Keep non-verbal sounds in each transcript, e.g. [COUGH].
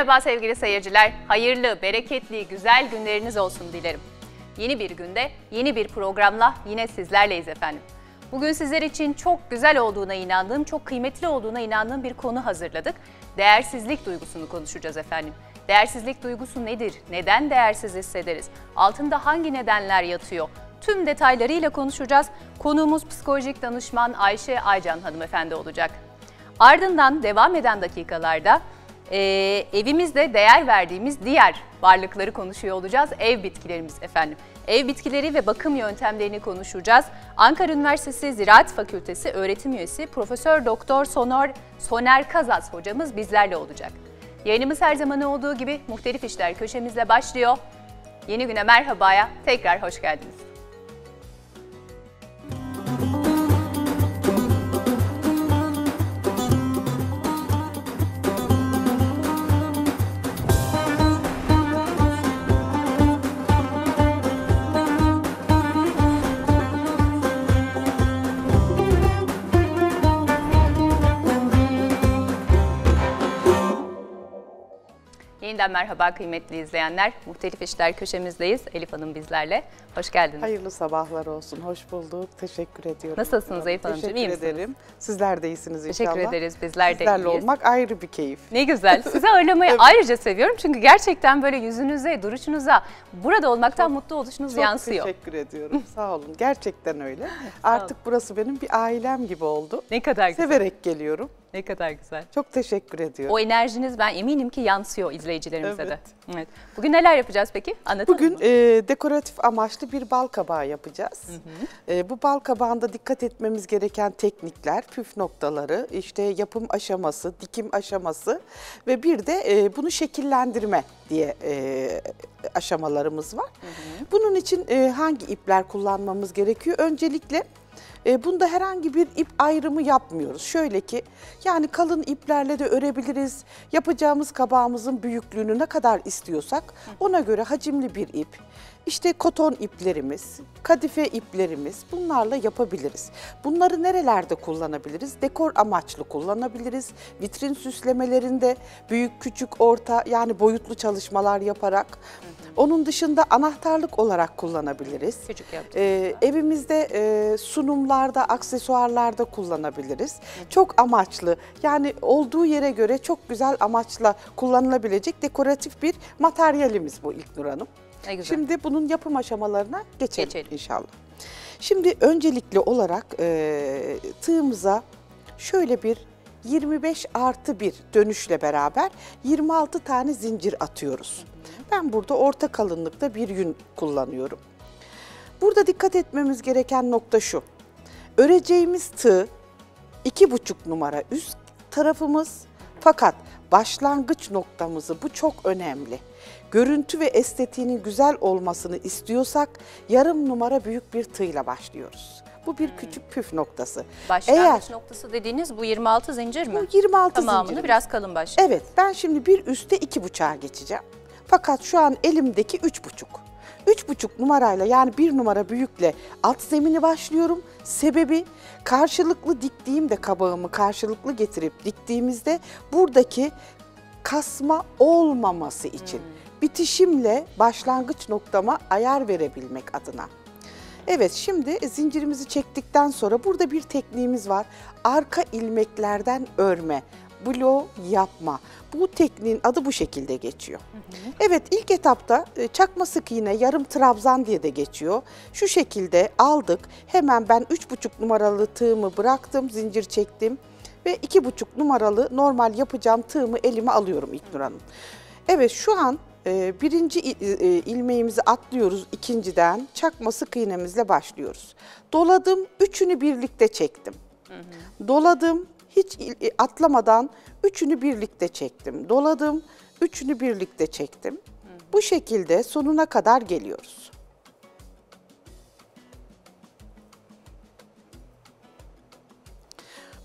Merhaba sevgili seyirciler. Hayırlı, bereketli, güzel günleriniz olsun dilerim. Yeni bir günde, yeni bir programla yine sizlerleyiz efendim. Bugün sizler için çok güzel olduğuna inandığım, çok kıymetli olduğuna inandığım bir konu hazırladık. Değersizlik duygusunu konuşacağız efendim. Değersizlik duygusu nedir? Neden değersiz hissederiz? Altında hangi nedenler yatıyor? Tüm detaylarıyla konuşacağız. Konuğumuz psikolojik danışman Ayşe Aycan hanımefendi olacak. Ardından devam eden dakikalarda e, evimizde değer verdiğimiz diğer varlıkları konuşuyor olacağız. Ev bitkilerimiz efendim. Ev bitkileri ve bakım yöntemlerini konuşacağız. Ankara Üniversitesi Ziraat Fakültesi öğretim üyesi Profesör Doktor Sonor Soner Kazas hocamız bizlerle olacak. Yayınımız her zaman olduğu gibi muhtelif işler köşemizle başlıyor. Yeni güne merhabaya tekrar hoş geldiniz. Yeniden merhaba kıymetli izleyenler. Muhtelif İşler köşemizdeyiz. Elif Hanım bizlerle. Hoş geldiniz. Hayırlı sabahlar olsun. Hoş bulduk. Teşekkür ediyorum. Nasılsınız Eyüp Hanımcığım? İyi misiniz? ederim. Sizler de iyisiniz inşallah. Teşekkür ederiz. Bizler de Sizlerle iyiyiz. olmak ayrı bir keyif. Ne güzel. [LAUGHS] Sizi ağırlamayı ayrıca seviyorum. Çünkü gerçekten böyle yüzünüze, duruşunuza, burada olmaktan çok, mutlu oluşunuz çok yansıyor. Çok teşekkür [LAUGHS] ediyorum. Sağ olun. Gerçekten öyle. Artık burası benim bir ailem gibi oldu. Ne kadar güzel. Severek geliyorum. Ne kadar güzel. Çok teşekkür ediyorum. O enerjiniz ben eminim ki yansıyor izleyicilerimize evet. de. Evet. Bugün neler yapacağız peki? Anlatalım Bugün E, dekoratif amaçlı bir bal kabağı yapacağız. Hı hı. E, bu bal kabağında dikkat etmemiz gereken teknikler, püf noktaları, işte yapım aşaması, dikim aşaması ve bir de e, bunu şekillendirme diye e, aşamalarımız var. Hı hı. Bunun için e, hangi ipler kullanmamız gerekiyor? Öncelikle e, bunda herhangi bir ip ayrımı yapmıyoruz. Şöyle ki yani kalın iplerle de örebiliriz. Yapacağımız kabağımızın büyüklüğünü ne kadar istiyorsak ona göre hacimli bir ip. İşte koton iplerimiz, kadife iplerimiz bunlarla yapabiliriz. Bunları nerelerde kullanabiliriz? Dekor amaçlı kullanabiliriz. Vitrin süslemelerinde büyük, küçük, orta yani boyutlu çalışmalar yaparak onun dışında anahtarlık olarak kullanabiliriz. Küçük yaptığımızda. Ee, evimizde e, sunumlarda, aksesuarlarda kullanabiliriz. Hı. Çok amaçlı yani olduğu yere göre çok güzel amaçla kullanılabilecek dekoratif bir materyalimiz bu İlknur Hanım. Ne güzel. Şimdi bunun yapım aşamalarına geçelim, geçelim. inşallah. Şimdi öncelikli olarak e, tığımıza şöyle bir 25 artı bir dönüşle beraber 26 tane zincir atıyoruz. Ben burada orta kalınlıkta bir yün kullanıyorum. Burada dikkat etmemiz gereken nokta şu. Öreceğimiz tığ 2,5 numara üst tarafımız fakat başlangıç noktamızı bu çok önemli. Görüntü ve estetiğinin güzel olmasını istiyorsak yarım numara büyük bir tığla başlıyoruz. Bu bir küçük püf noktası. Başlangıç Eğer, noktası dediğiniz bu 26 zincir mi? Bu 26 Tamamını zincir. biraz kalın başlayın. Evet ben şimdi bir üste 2,5'a geçeceğim. Fakat şu an elimdeki buçuk. 3,5. 3,5 numarayla yani bir numara büyükle alt zemini başlıyorum. Sebebi karşılıklı diktiğimde kabağımı karşılıklı getirip diktiğimizde buradaki kasma olmaması için. Hmm. Bitişimle başlangıç noktama ayar verebilmek adına. Evet şimdi zincirimizi çektikten sonra burada bir tekniğimiz var. Arka ilmeklerden örme, blo yapma. Bu tekniğin adı bu şekilde geçiyor. Hı hı. Evet ilk etapta e, çakma sık iğne yarım trabzan diye de geçiyor. Şu şekilde aldık. Hemen ben 3,5 numaralı tığımı bıraktım, zincir çektim. Ve 2,5 numaralı normal yapacağım tığımı elime alıyorum İknur Hanım. Evet şu an ee, birinci e, ilmeğimizi atlıyoruz ikinciden. Çakma sık iğnemizle başlıyoruz. Doladım, üçünü birlikte çektim. Doladım, hiç e, atlamadan üçünü birlikte çektim. Doladım, üçünü birlikte çektim. Bu şekilde sonuna kadar geliyoruz.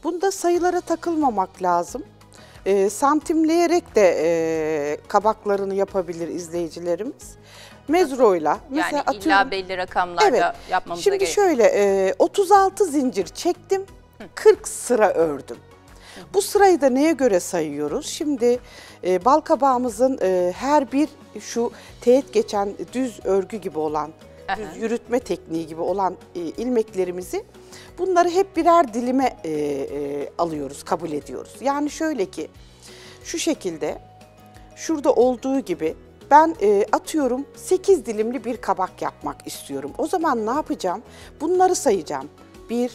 Bunda sayılara takılmamak lazım. E, santimleyerek de e, kabaklarını yapabilir izleyicilerimiz. Mezroyla. Yani mesela illa belli rakamlarda evet, yapmamıza şimdi gerek Şimdi şöyle e, 36 zincir çektim, 40 sıra ördüm. Hı. Bu sırayı da neye göre sayıyoruz? Şimdi e, bal kabağımızın e, her bir şu teğet geçen düz örgü gibi olan, Aha. düz yürütme tekniği gibi olan e, ilmeklerimizi Bunları hep birer dilime e, e, alıyoruz, kabul ediyoruz. Yani şöyle ki, şu şekilde, şurada olduğu gibi ben e, atıyorum 8 dilimli bir kabak yapmak istiyorum. O zaman ne yapacağım? Bunları sayacağım. 1,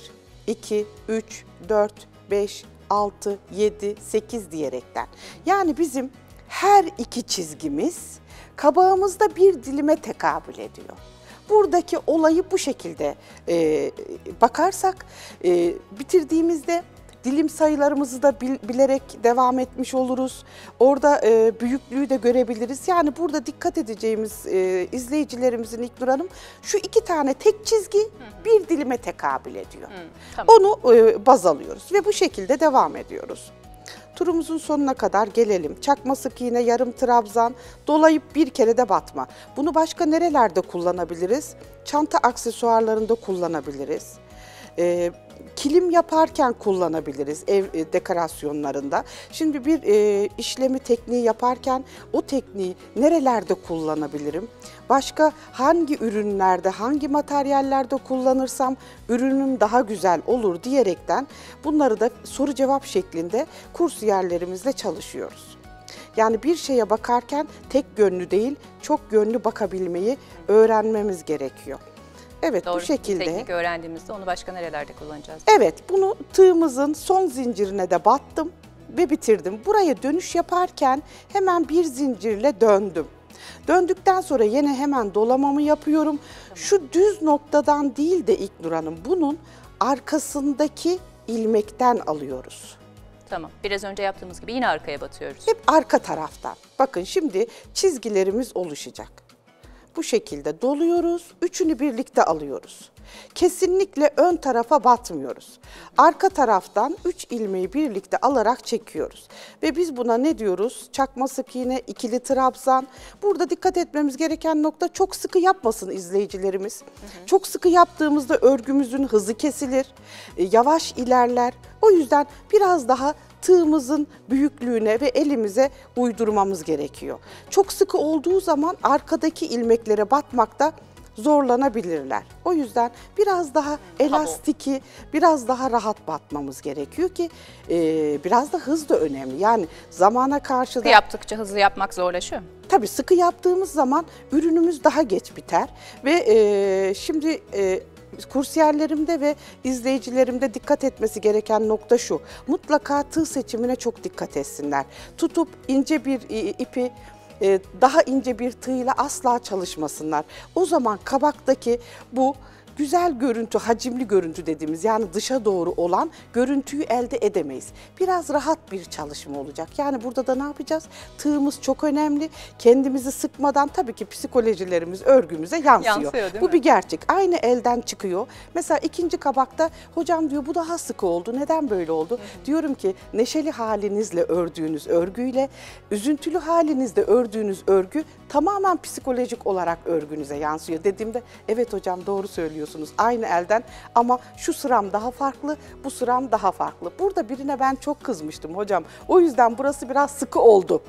2, 3, 4, 5, 6, 7, 8 diyerekten. Yani bizim her iki çizgimiz kabağımızda bir dilime tekabül ediyor. Buradaki olayı bu şekilde e, bakarsak e, bitirdiğimizde dilim sayılarımızı da bil, bilerek devam etmiş oluruz. Orada e, büyüklüğü de görebiliriz. Yani burada dikkat edeceğimiz e, izleyicilerimizin İknur Hanım şu iki tane tek çizgi bir dilime tekabül ediyor. Hı, tamam. Onu e, baz alıyoruz ve bu şekilde devam ediyoruz. Turumuzun sonuna kadar gelelim. Çakma sık iğne, yarım trabzan, dolayıp bir kere de batma. Bunu başka nerelerde kullanabiliriz? Çanta aksesuarlarında kullanabiliriz. Ee, kilim yaparken kullanabiliriz ev e, dekorasyonlarında. Şimdi bir e, işlemi tekniği yaparken o tekniği nerelerde kullanabilirim? Başka hangi ürünlerde, hangi materyallerde kullanırsam ürünüm daha güzel olur diyerekten bunları da soru cevap şeklinde kurs yerlerimizle çalışıyoruz. Yani bir şeye bakarken tek gönlü değil, çok gönlü bakabilmeyi öğrenmemiz gerekiyor. Evet Doğru. bu şekilde. Teknik öğrendiğimizde onu başka nerelerde kullanacağız? Evet bunu tığımızın son zincirine de battım ve bitirdim. Buraya dönüş yaparken hemen bir zincirle döndüm. Döndükten sonra yine hemen dolamamı yapıyorum. Tamam. Şu düz noktadan değil de İknur Hanım bunun arkasındaki ilmekten alıyoruz. Tamam. Biraz önce yaptığımız gibi yine arkaya batıyoruz. Hep arka taraftan. Bakın şimdi çizgilerimiz oluşacak. Bu şekilde doluyoruz. Üçünü birlikte alıyoruz. Kesinlikle ön tarafa batmıyoruz. Arka taraftan 3 ilmeği birlikte alarak çekiyoruz. Ve biz buna ne diyoruz? Çakma sık iğne, ikili trabzan. Burada dikkat etmemiz gereken nokta çok sıkı yapmasın izleyicilerimiz. Hı hı. Çok sıkı yaptığımızda örgümüzün hızı kesilir, e, yavaş ilerler. O yüzden biraz daha tığımızın büyüklüğüne ve elimize uydurmamız gerekiyor. Çok sıkı olduğu zaman arkadaki ilmeklere batmakta zorlanabilirler. O yüzden biraz daha elastiki, biraz daha rahat batmamız gerekiyor ki e, biraz da hız da önemli. Yani zamana karşı da... Sıkı yaptıkça hızlı yapmak zorlaşıyor mu? Tabii sıkı yaptığımız zaman ürünümüz daha geç biter ve e, şimdi e, kursiyerlerimde ve izleyicilerimde dikkat etmesi gereken nokta şu. Mutlaka tığ seçimine çok dikkat etsinler. Tutup ince bir e, ipi e, daha ince bir tığ ile asla çalışmasınlar. O zaman kabaktaki bu güzel görüntü, hacimli görüntü dediğimiz yani dışa doğru olan görüntüyü elde edemeyiz. Biraz rahat bir çalışma olacak. Yani burada da ne yapacağız? Tığımız çok önemli. Kendimizi sıkmadan tabii ki psikolojilerimiz örgümüze yansıyor. yansıyor Bu mi? bir gerçek. Aynı elden çıkıyor. Mesela ikinci kabakta hocam diyor bu daha sıkı oldu. Neden böyle oldu? Hı. Diyorum ki neşeli halinizle ördüğünüz örgüyle üzüntülü halinizde ördüğünüz örgü tamamen psikolojik olarak örgünüze yansıyor dediğimde evet hocam doğru söylüyorsun yapıyorsunuz aynı elden ama şu sıram daha farklı, bu sıram daha farklı. Burada birine ben çok kızmıştım hocam. O yüzden burası biraz sıkı oldu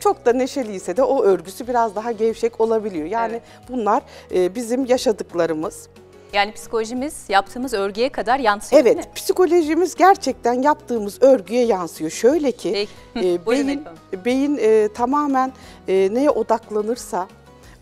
çok da neşeliyse de o örgüsü biraz daha gevşek olabiliyor. Yani evet. bunlar e, bizim yaşadıklarımız. Yani psikolojimiz yaptığımız örgüye kadar yansıyor evet, değil mi? Evet, psikolojimiz gerçekten yaptığımız örgüye yansıyor. Şöyle ki, Peki. e, [LAUGHS] beyin, beyin e, tamamen e, neye odaklanırsa,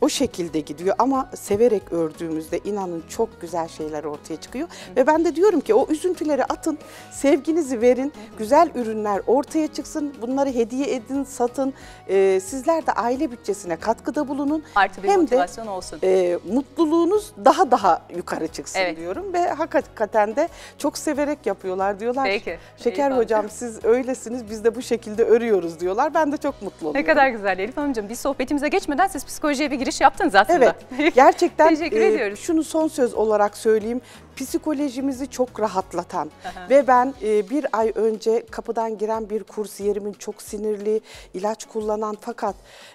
o şekilde gidiyor ama severek ördüğümüzde inanın çok güzel şeyler ortaya çıkıyor. Hı. Ve ben de diyorum ki o üzüntüleri atın, sevginizi verin, Hı. güzel ürünler ortaya çıksın. Bunları hediye edin, satın. Ee, sizler de aile bütçesine katkıda bulunun. Artı bir Hem motivasyon de, olsun. E, mutluluğunuz daha daha yukarı çıksın evet. diyorum ve hakikaten de çok severek yapıyorlar diyorlar. Peki. Şeker Elif hocam siz öylesiniz biz de bu şekilde örüyoruz diyorlar. Ben de çok mutlu oluyorum. Ne kadar güzel Elif Hanımcığım. Biz sohbetimize geçmeden siz psikolojiye bir girelim giriş yaptınız aslında. Evet [LAUGHS] gerçekten Teşekkür e, ediyoruz. şunu son söz olarak söyleyeyim psikolojimizi çok rahatlatan ve ben e, bir ay önce kapıdan giren bir kursiyerimin çok sinirli, ilaç kullanan fakat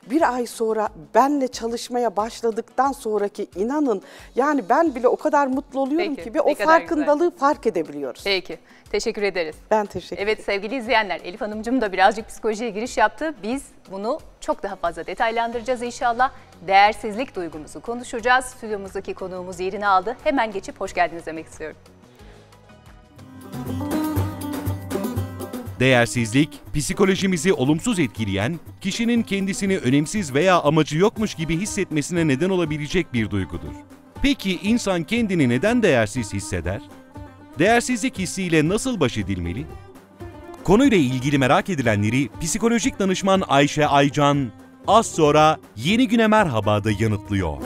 bir ay sonra benle çalışmaya başladıktan sonraki inanın yani ben bile o kadar mutlu oluyorum Peki, ki ve o farkındalığı güzel. fark edebiliyoruz. Peki. Teşekkür ederiz. Ben teşekkür ederim. Evet sevgili izleyenler Elif Hanımcığım da birazcık psikolojiye giriş yaptı. Biz bunu çok daha fazla detaylandıracağız inşallah. Değersizlik duygumuzu konuşacağız. Stüdyomuzdaki konuğumuz yerini aldı. Hemen geçip hoş geldiniz Emel söylemek istiyorum. Değersizlik, psikolojimizi olumsuz etkileyen, kişinin kendisini önemsiz veya amacı yokmuş gibi hissetmesine neden olabilecek bir duygudur. Peki insan kendini neden değersiz hisseder? Değersizlik hissiyle nasıl baş edilmeli? Konuyla ilgili merak edilenleri psikolojik danışman Ayşe Aycan az sonra Yeni Güne Merhaba'da yanıtlıyor.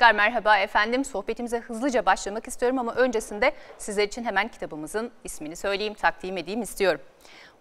Tekrar merhaba efendim. Sohbetimize hızlıca başlamak istiyorum ama öncesinde sizler için hemen kitabımızın ismini söyleyeyim, takdim edeyim istiyorum.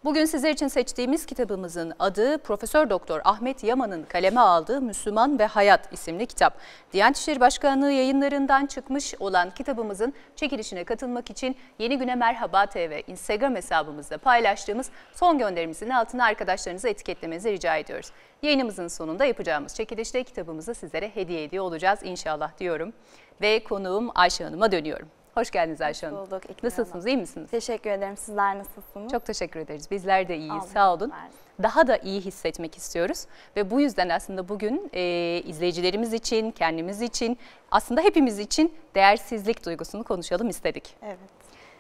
Bugün sizler için seçtiğimiz kitabımızın adı Profesör Doktor Ahmet Yaman'ın kaleme aldığı Müslüman ve Hayat isimli kitap. Diyanet İşleri Başkanlığı yayınlarından çıkmış olan kitabımızın çekilişine katılmak için Yeni Güne Merhaba TV Instagram hesabımızda paylaştığımız son gönderimizin altına arkadaşlarınızı etiketlemenizi rica ediyoruz. Yayınımızın sonunda yapacağımız çekilişte kitabımızı sizlere hediye ediyor olacağız inşallah diyorum. Ve konuğum Ayşe Hanım'a dönüyorum. Hoş geldiniz Ayşe Hanım. Hoş bulduk. İklim Nasılsınız, İyi misiniz? Teşekkür ederim. Sizler nasılsınız? Çok teşekkür ederiz. Bizler de iyiyiz, Aldım, sağ olun. Versin. Daha da iyi hissetmek istiyoruz ve bu yüzden aslında bugün e, izleyicilerimiz için, kendimiz için, aslında hepimiz için değersizlik duygusunu konuşalım istedik. Evet.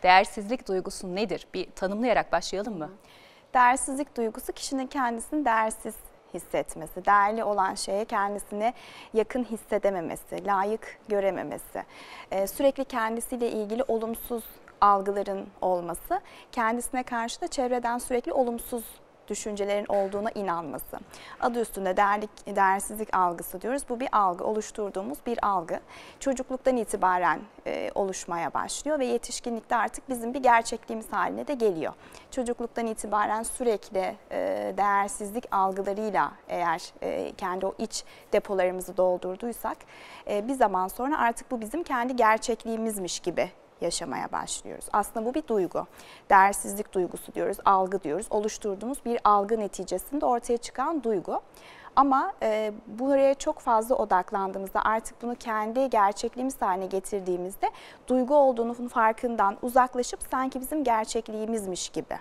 Değersizlik duygusu nedir? Bir tanımlayarak başlayalım mı? Hı. Değersizlik duygusu kişinin kendisini değersiz hissetmesi, değerli olan şeye kendisini yakın hissedememesi, layık görememesi, e, sürekli kendisiyle ilgili olumsuz algıların olması, kendisine karşı da çevreden sürekli olumsuz düşüncelerin olduğuna inanması. Adı üstünde değerlik, değersizlik algısı diyoruz. Bu bir algı, oluşturduğumuz bir algı. Çocukluktan itibaren e, oluşmaya başlıyor ve yetişkinlikte artık bizim bir gerçekliğimiz haline de geliyor. Çocukluktan itibaren sürekli e, değersizlik algılarıyla eğer e, kendi o iç depolarımızı doldurduysak e, bir zaman sonra artık bu bizim kendi gerçekliğimizmiş gibi yaşamaya başlıyoruz. Aslında bu bir duygu. Değersizlik duygusu diyoruz, algı diyoruz. Oluşturduğumuz bir algı neticesinde ortaya çıkan duygu. Ama e, buraya çok fazla odaklandığımızda artık bunu kendi gerçekliğimiz haline getirdiğimizde duygu olduğunun farkından uzaklaşıp sanki bizim gerçekliğimizmiş gibi.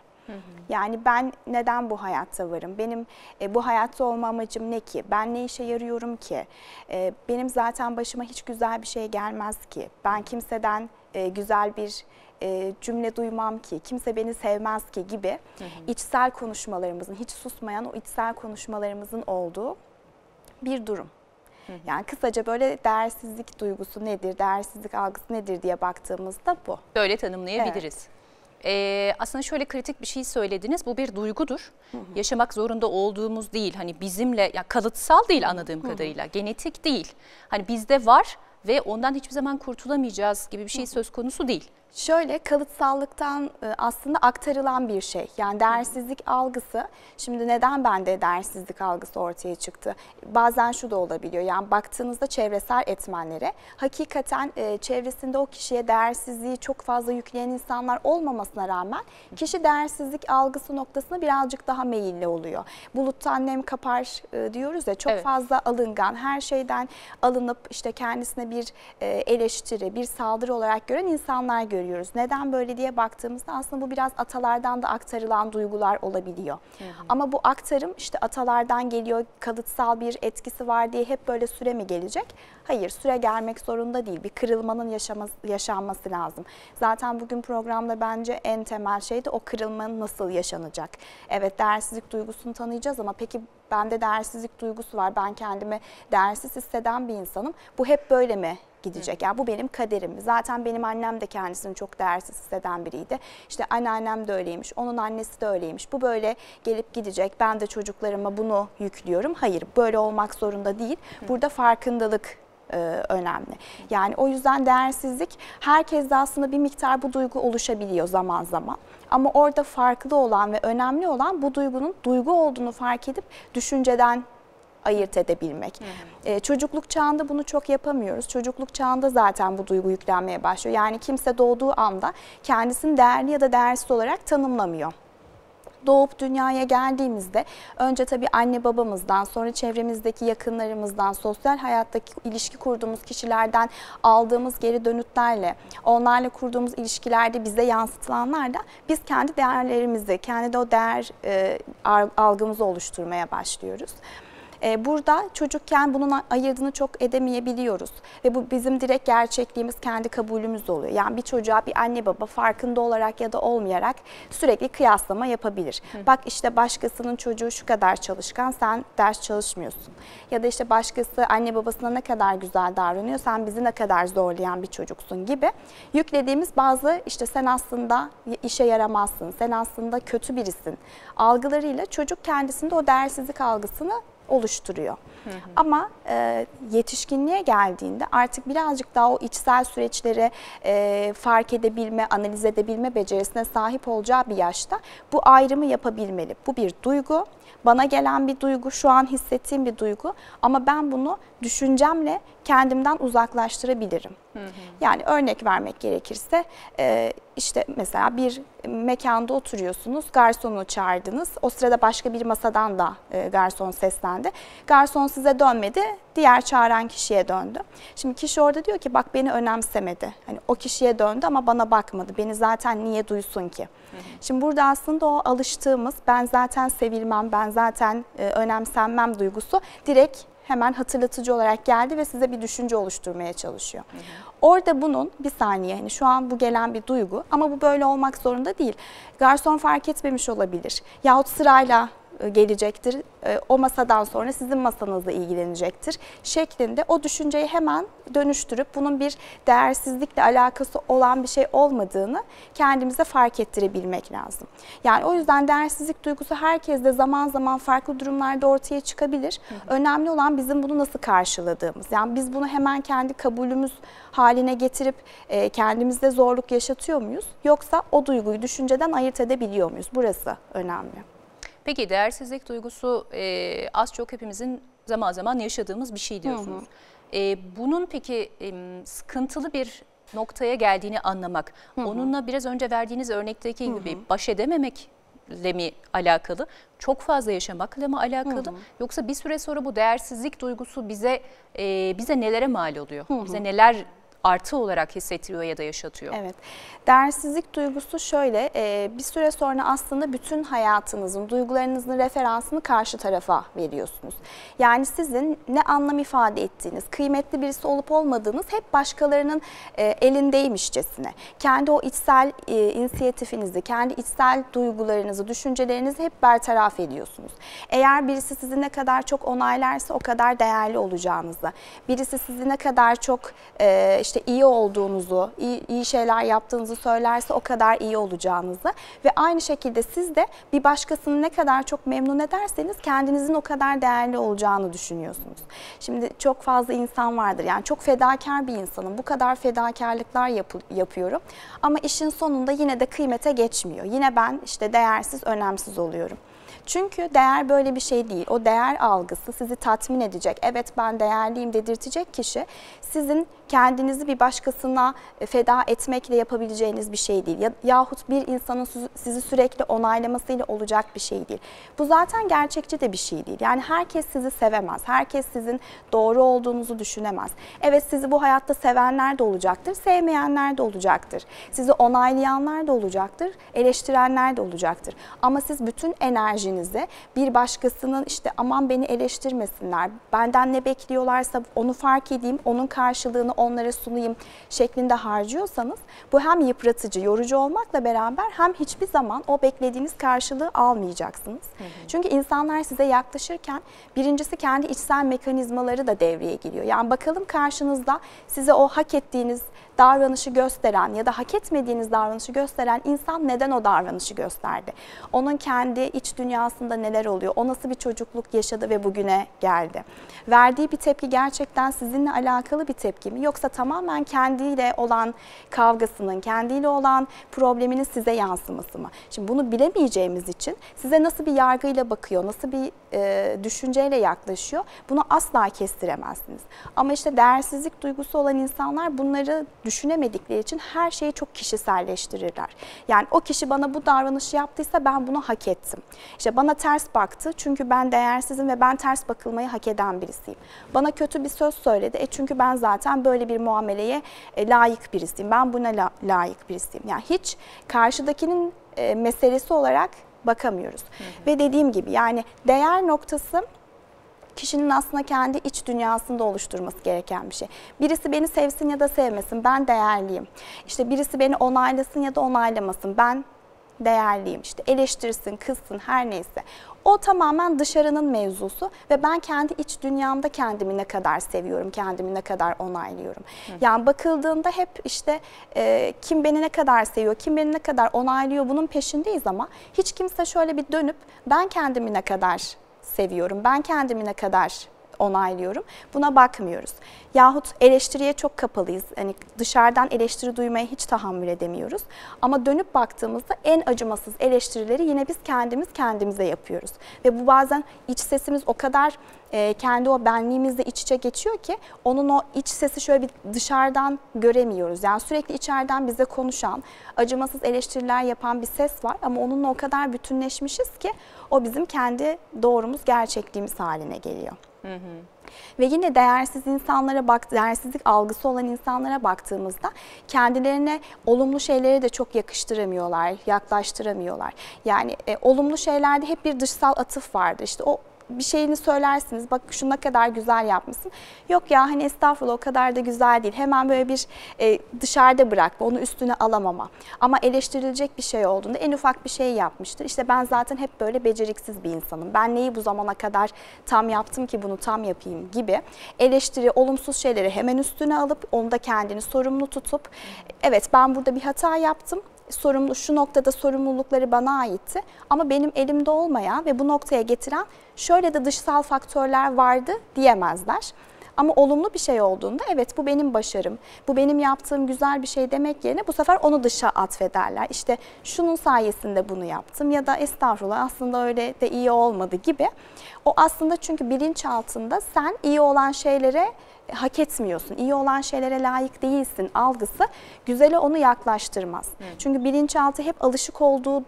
Yani ben neden bu hayatta varım? Benim e, bu hayatta olma amacım ne ki? Ben ne işe yarıyorum ki? E, benim zaten başıma hiç güzel bir şey gelmez ki. Ben kimseden e, güzel bir e, cümle duymam ki, kimse beni sevmez ki gibi hı hı. içsel konuşmalarımızın, hiç susmayan o içsel konuşmalarımızın olduğu bir durum. Hı hı. Yani kısaca böyle değersizlik duygusu nedir, değersizlik algısı nedir diye baktığımızda bu. Böyle tanımlayabiliriz. Evet. Ee, aslında şöyle kritik bir şey söylediniz. Bu bir duygudur. Hı hı. Yaşamak zorunda olduğumuz değil. Hani bizimle ya kalıtsal değil anladığım hı hı. kadarıyla. Genetik değil. Hani bizde var ve ondan hiçbir zaman kurtulamayacağız gibi bir şey söz konusu değil. Şöyle kalıtsallıktan e, aslında aktarılan bir şey. Yani değersizlik algısı. Şimdi neden bende değersizlik algısı ortaya çıktı? Bazen şu da olabiliyor. Yani baktığınızda çevresel etmenlere hakikaten e, çevresinde o kişiye değersizliği çok fazla yükleyen insanlar olmamasına rağmen kişi değersizlik algısı noktasına birazcık daha meyilli oluyor. Buluttan nem kapar e, diyoruz ya çok evet. fazla alıngan, her şeyden alınıp işte kendisine bir eleştiri, bir saldırı olarak gören insanlar görüyoruz görüyoruz. Neden böyle diye baktığımızda aslında bu biraz atalardan da aktarılan duygular olabiliyor. Hı hı. Ama bu aktarım işte atalardan geliyor, kalıtsal bir etkisi var diye hep böyle süre mi gelecek? Hayır, süre gelmek zorunda değil. Bir kırılmanın yaşaması, yaşanması lazım. Zaten bugün programda bence en temel şey de o kırılmanın nasıl yaşanacak. Evet, değersizlik duygusunu tanıyacağız ama peki Bende değersizlik duygusu var. Ben kendimi değersiz hisseden bir insanım. Bu hep böyle mi gidecek. Yani bu benim kaderim. Zaten benim annem de kendisini çok değersiz hisseden biriydi. İşte anneannem de öyleymiş, onun annesi de öyleymiş. Bu böyle gelip gidecek. Ben de çocuklarıma bunu yüklüyorum. Hayır, böyle olmak zorunda değil. Burada farkındalık e, önemli. Yani o yüzden değersizlik herkes de aslında bir miktar bu duygu oluşabiliyor zaman zaman. Ama orada farklı olan ve önemli olan bu duygunun duygu olduğunu fark edip düşünceden ayırt edebilmek. Hı hı. E, çocukluk çağında bunu çok yapamıyoruz. Çocukluk çağında zaten bu duygu yüklenmeye başlıyor. Yani kimse doğduğu anda kendisini değerli ya da değersiz olarak tanımlamıyor doğup dünyaya geldiğimizde önce tabii anne babamızdan, sonra çevremizdeki yakınlarımızdan, sosyal hayattaki ilişki kurduğumuz kişilerden aldığımız geri dönütlerle, onlarla kurduğumuz ilişkilerde bize yansıtılanlarla biz kendi değerlerimizi, kendi de o değer e, algımızı oluşturmaya başlıyoruz. Ee, burada çocukken bunun ayırdığını çok edemeyebiliyoruz ve bu bizim direkt gerçekliğimiz kendi kabulümüz oluyor. Yani bir çocuğa bir anne baba farkında olarak ya da olmayarak sürekli kıyaslama yapabilir. Hı. Bak işte başkasının çocuğu şu kadar çalışkan sen ders çalışmıyorsun. Ya da işte başkası anne babasına ne kadar güzel davranıyor sen bizi ne kadar zorlayan bir çocuksun gibi yüklediğimiz bazı işte sen aslında işe yaramazsın, sen aslında kötü birisin algılarıyla çocuk kendisinde o değersizlik algısını oluşturuyor. Hı hı. Ama e, yetişkinliğe geldiğinde artık birazcık daha o içsel süreçleri e, fark edebilme, analiz edebilme becerisine sahip olacağı bir yaşta bu ayrımı yapabilmeli. Bu bir duygu, bana gelen bir duygu, şu an hissettiğim bir duygu ama ben bunu düşüncemle kendimden uzaklaştırabilirim. Yani örnek vermek gerekirse e, işte mesela bir mekanda oturuyorsunuz, garsonu çağırdınız. O sırada başka bir masadan da e, garson seslendi. Garson size dönmedi, diğer çağıran kişiye döndü. Şimdi kişi orada diyor ki bak beni önemsemedi. Hani o kişiye döndü ama bana bakmadı. Beni zaten niye duysun ki? Şimdi burada aslında o alıştığımız ben zaten sevilmem, ben zaten e, önemsenmem duygusu direkt hemen hatırlatıcı olarak geldi ve size bir düşünce oluşturmaya çalışıyor. Hı hı. Orada bunun bir saniye hani şu an bu gelen bir duygu ama bu böyle olmak zorunda değil. Garson fark etmemiş olabilir yahut sırayla e, gelecektir. E, o masadan sonra sizin masanızla ilgilenecektir şeklinde o düşünceyi hemen dönüştürüp bunun bir değersizlikle alakası olan bir şey olmadığını kendimize fark ettirebilmek lazım. Yani o yüzden değersizlik duygusu herkeste zaman zaman farklı durumlarda ortaya çıkabilir. Hı hı. Önemli olan bizim bunu nasıl karşıladığımız. Yani biz bunu hemen kendi kabulümüz haline getirip e, kendimizde zorluk yaşatıyor muyuz? Yoksa o duyguyu düşünceden ayırt edebiliyor muyuz? Burası önemli. Peki değersizlik duygusu e, az çok hepimizin zaman zaman yaşadığımız bir şey diyorsunuz. Hı hı. E, bunun peki e, sıkıntılı bir noktaya geldiğini anlamak, hı hı. onunla biraz önce verdiğiniz örnekteki gibi hı hı. Gibi baş edememekle mi alakalı? Çok fazla yaşamakla mı alakalı? Hı hı. Yoksa bir süre sonra bu değersizlik duygusu bize e, bize nelere mal oluyor? Hı hı. Bize neler artı olarak hissettiriyor ya da yaşatıyor. Evet. Değersizlik duygusu şöyle e, bir süre sonra aslında bütün hayatınızın, duygularınızın referansını karşı tarafa veriyorsunuz. Yani sizin ne anlam ifade ettiğiniz, kıymetli birisi olup olmadığınız hep başkalarının e, elindeymişçesine. Kendi o içsel e, inisiyatifinizi, kendi içsel duygularınızı, düşüncelerinizi hep bertaraf ediyorsunuz. Eğer birisi sizi ne kadar çok onaylarsa o kadar değerli olacağınızda, birisi sizi ne kadar çok işte işte iyi olduğunuzu, iyi, iyi şeyler yaptığınızı söylerse o kadar iyi olacağınızı ve aynı şekilde siz de bir başkasını ne kadar çok memnun ederseniz kendinizin o kadar değerli olacağını düşünüyorsunuz. Şimdi çok fazla insan vardır. Yani çok fedakar bir insanım. Bu kadar fedakarlıklar yap yapıyorum ama işin sonunda yine de kıymete geçmiyor. Yine ben işte değersiz, önemsiz oluyorum. Çünkü değer böyle bir şey değil. O değer algısı sizi tatmin edecek. Evet ben değerliyim dedirtecek kişi sizin kendinizi bir başkasına e, feda etmekle yapabileceğiniz bir şey değil. Yahut bir insanın sizi sürekli onaylamasıyla olacak bir şey değil. Bu zaten gerçekçi de bir şey değil. Yani herkes sizi sevemez. Herkes sizin doğru olduğunuzu düşünemez. Evet sizi bu hayatta sevenler de olacaktır, sevmeyenler de olacaktır. Sizi onaylayanlar da olacaktır, eleştirenler de olacaktır. Ama siz bütün enerjinizi kendinize bir başkasının işte aman beni eleştirmesinler, benden ne bekliyorlarsa onu fark edeyim, onun karşılığını onlara sunayım şeklinde harcıyorsanız bu hem yıpratıcı, yorucu olmakla beraber hem hiçbir zaman o beklediğiniz karşılığı almayacaksınız. Hı hı. Çünkü insanlar size yaklaşırken birincisi kendi içsel mekanizmaları da devreye giriyor. Yani bakalım karşınızda size o hak ettiğiniz davranışı gösteren ya da hak etmediğiniz davranışı gösteren insan neden o davranışı gösterdi? Onun kendi iç dünyasında neler oluyor? O nasıl bir çocukluk yaşadı ve bugüne geldi? Verdiği bir tepki gerçekten sizinle alakalı bir tepki mi? Yoksa tamamen kendiyle olan kavgasının, kendiyle olan probleminin size yansıması mı? Şimdi bunu bilemeyeceğimiz için size nasıl bir yargıyla bakıyor, nasıl bir e, düşünceyle yaklaşıyor bunu asla kestiremezsiniz. Ama işte değersizlik duygusu olan insanlar bunları düşünemedikleri için her şeyi çok kişiselleştirirler. Yani o kişi bana bu davranışı yaptıysa ben bunu hak ettim. İşte bana ters baktı çünkü ben değersizim ve ben ters bakılmayı hak eden birisiyim. Bana kötü bir söz söyledi e çünkü ben zaten böyle bir muameleye e, layık birisiyim. Ben buna layık birisiyim. Yani hiç karşıdakinin e, meselesi olarak bakamıyoruz. Hı hı. Ve dediğim gibi yani değer noktası kişinin aslında kendi iç dünyasında oluşturması gereken bir şey. Birisi beni sevsin ya da sevmesin ben değerliyim. İşte birisi beni onaylasın ya da onaylamasın ben değerliyim. İşte eleştirsin, kızsın her neyse. O tamamen dışarının mevzusu ve ben kendi iç dünyamda kendimi ne kadar seviyorum, kendimi ne kadar onaylıyorum. Hı. Yani bakıldığında hep işte e, kim beni ne kadar seviyor, kim beni ne kadar onaylıyor bunun peşindeyiz ama hiç kimse şöyle bir dönüp ben kendimi ne kadar seviyorum, ben kendimi ne kadar onaylıyorum. Buna bakmıyoruz. Yahut eleştiriye çok kapalıyız. Hani dışarıdan eleştiri duymaya hiç tahammül edemiyoruz. Ama dönüp baktığımızda en acımasız eleştirileri yine biz kendimiz kendimize yapıyoruz. Ve bu bazen iç sesimiz o kadar e, kendi o benliğimizle iç içe geçiyor ki onun o iç sesi şöyle bir dışarıdan göremiyoruz. Yani sürekli içeriden bize konuşan, acımasız eleştiriler yapan bir ses var ama onunla o kadar bütünleşmişiz ki o bizim kendi doğrumuz, gerçekliğimiz haline geliyor. Hı hı. Ve yine değersiz insanlara bak, değersizlik algısı olan insanlara baktığımızda kendilerine olumlu şeyleri de çok yakıştıramıyorlar, yaklaştıramıyorlar. Yani e, olumlu şeylerde hep bir dışsal atıf vardır. İşte o bir şeyini söylersiniz. Bak şu ne kadar güzel yapmışsın. Yok ya hani estağfurullah o kadar da güzel değil. Hemen böyle bir e, dışarıda bırakma. Onu üstüne alamama. Ama eleştirilecek bir şey olduğunda en ufak bir şey yapmıştır. İşte ben zaten hep böyle beceriksiz bir insanım. Ben neyi bu zamana kadar tam yaptım ki bunu tam yapayım gibi. Eleştiri, olumsuz şeyleri hemen üstüne alıp onda kendini sorumlu tutup evet ben burada bir hata yaptım sorumlu şu noktada sorumlulukları bana aitti ama benim elimde olmayan ve bu noktaya getiren şöyle de dışsal faktörler vardı diyemezler. Ama olumlu bir şey olduğunda evet bu benim başarım, bu benim yaptığım güzel bir şey demek yerine bu sefer onu dışa atfederler. İşte şunun sayesinde bunu yaptım ya da estağfurullah aslında öyle de iyi olmadı gibi. O aslında çünkü bilinç altında sen iyi olan şeylere hak etmiyorsun, iyi olan şeylere layık değilsin algısı güzele onu yaklaştırmaz. Hı. Çünkü bilinçaltı hep alışık olduğu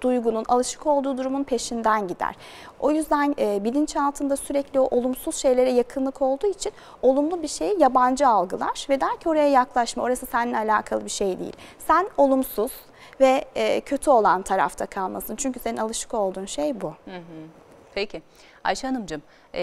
duygunun, alışık olduğu durumun peşinden gider. O yüzden e, bilinçaltında sürekli o olumsuz şeylere yakınlık olduğu için olumlu bir şeyi yabancı algılar ve der ki oraya yaklaşma, orası seninle alakalı bir şey değil. Sen olumsuz ve e, kötü olan tarafta kalmasın. Çünkü senin alışık olduğun şey bu. Hı Peki. Ayşe Hanımcığım e,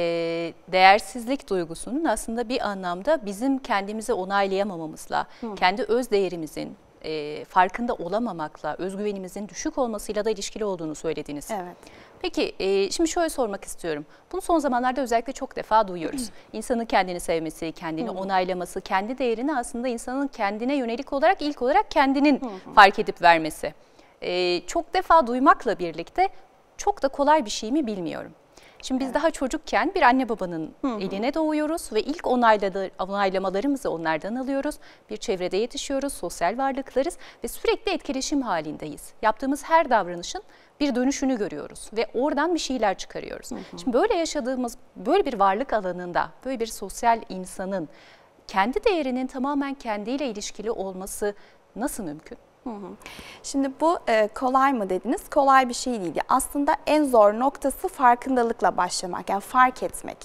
değersizlik duygusunun aslında bir anlamda bizim kendimizi onaylayamamamızla, Hı. kendi öz değerimizin, e, farkında olamamakla, özgüvenimizin düşük olmasıyla da ilişkili olduğunu söylediniz. Evet. Peki e, şimdi şöyle sormak istiyorum. Bunu son zamanlarda özellikle çok defa duyuyoruz. [CLEARS THROAT] İnsanın kendini sevmesi, kendini onaylaması, kendi değerini aslında insanın kendine yönelik olarak ilk olarak kendinin fark edip vermesi. E, çok defa duymakla birlikte çok da kolay bir şey mi bilmiyorum. Şimdi biz evet. daha çocukken bir anne babanın hı hı. eline doğuyoruz ve ilk onaylamalarımızı onlardan alıyoruz. Bir çevrede yetişiyoruz, sosyal varlıklarız ve sürekli etkileşim halindeyiz. Yaptığımız her davranışın bir dönüşünü görüyoruz ve oradan bir şeyler çıkarıyoruz. Hı hı. Şimdi böyle yaşadığımız böyle bir varlık alanında, böyle bir sosyal insanın kendi değerinin tamamen kendiyle ilişkili olması nasıl mümkün? Şimdi bu e, kolay mı dediniz? Kolay bir şey değil. Aslında en zor noktası farkındalıkla başlamak, yani fark etmek.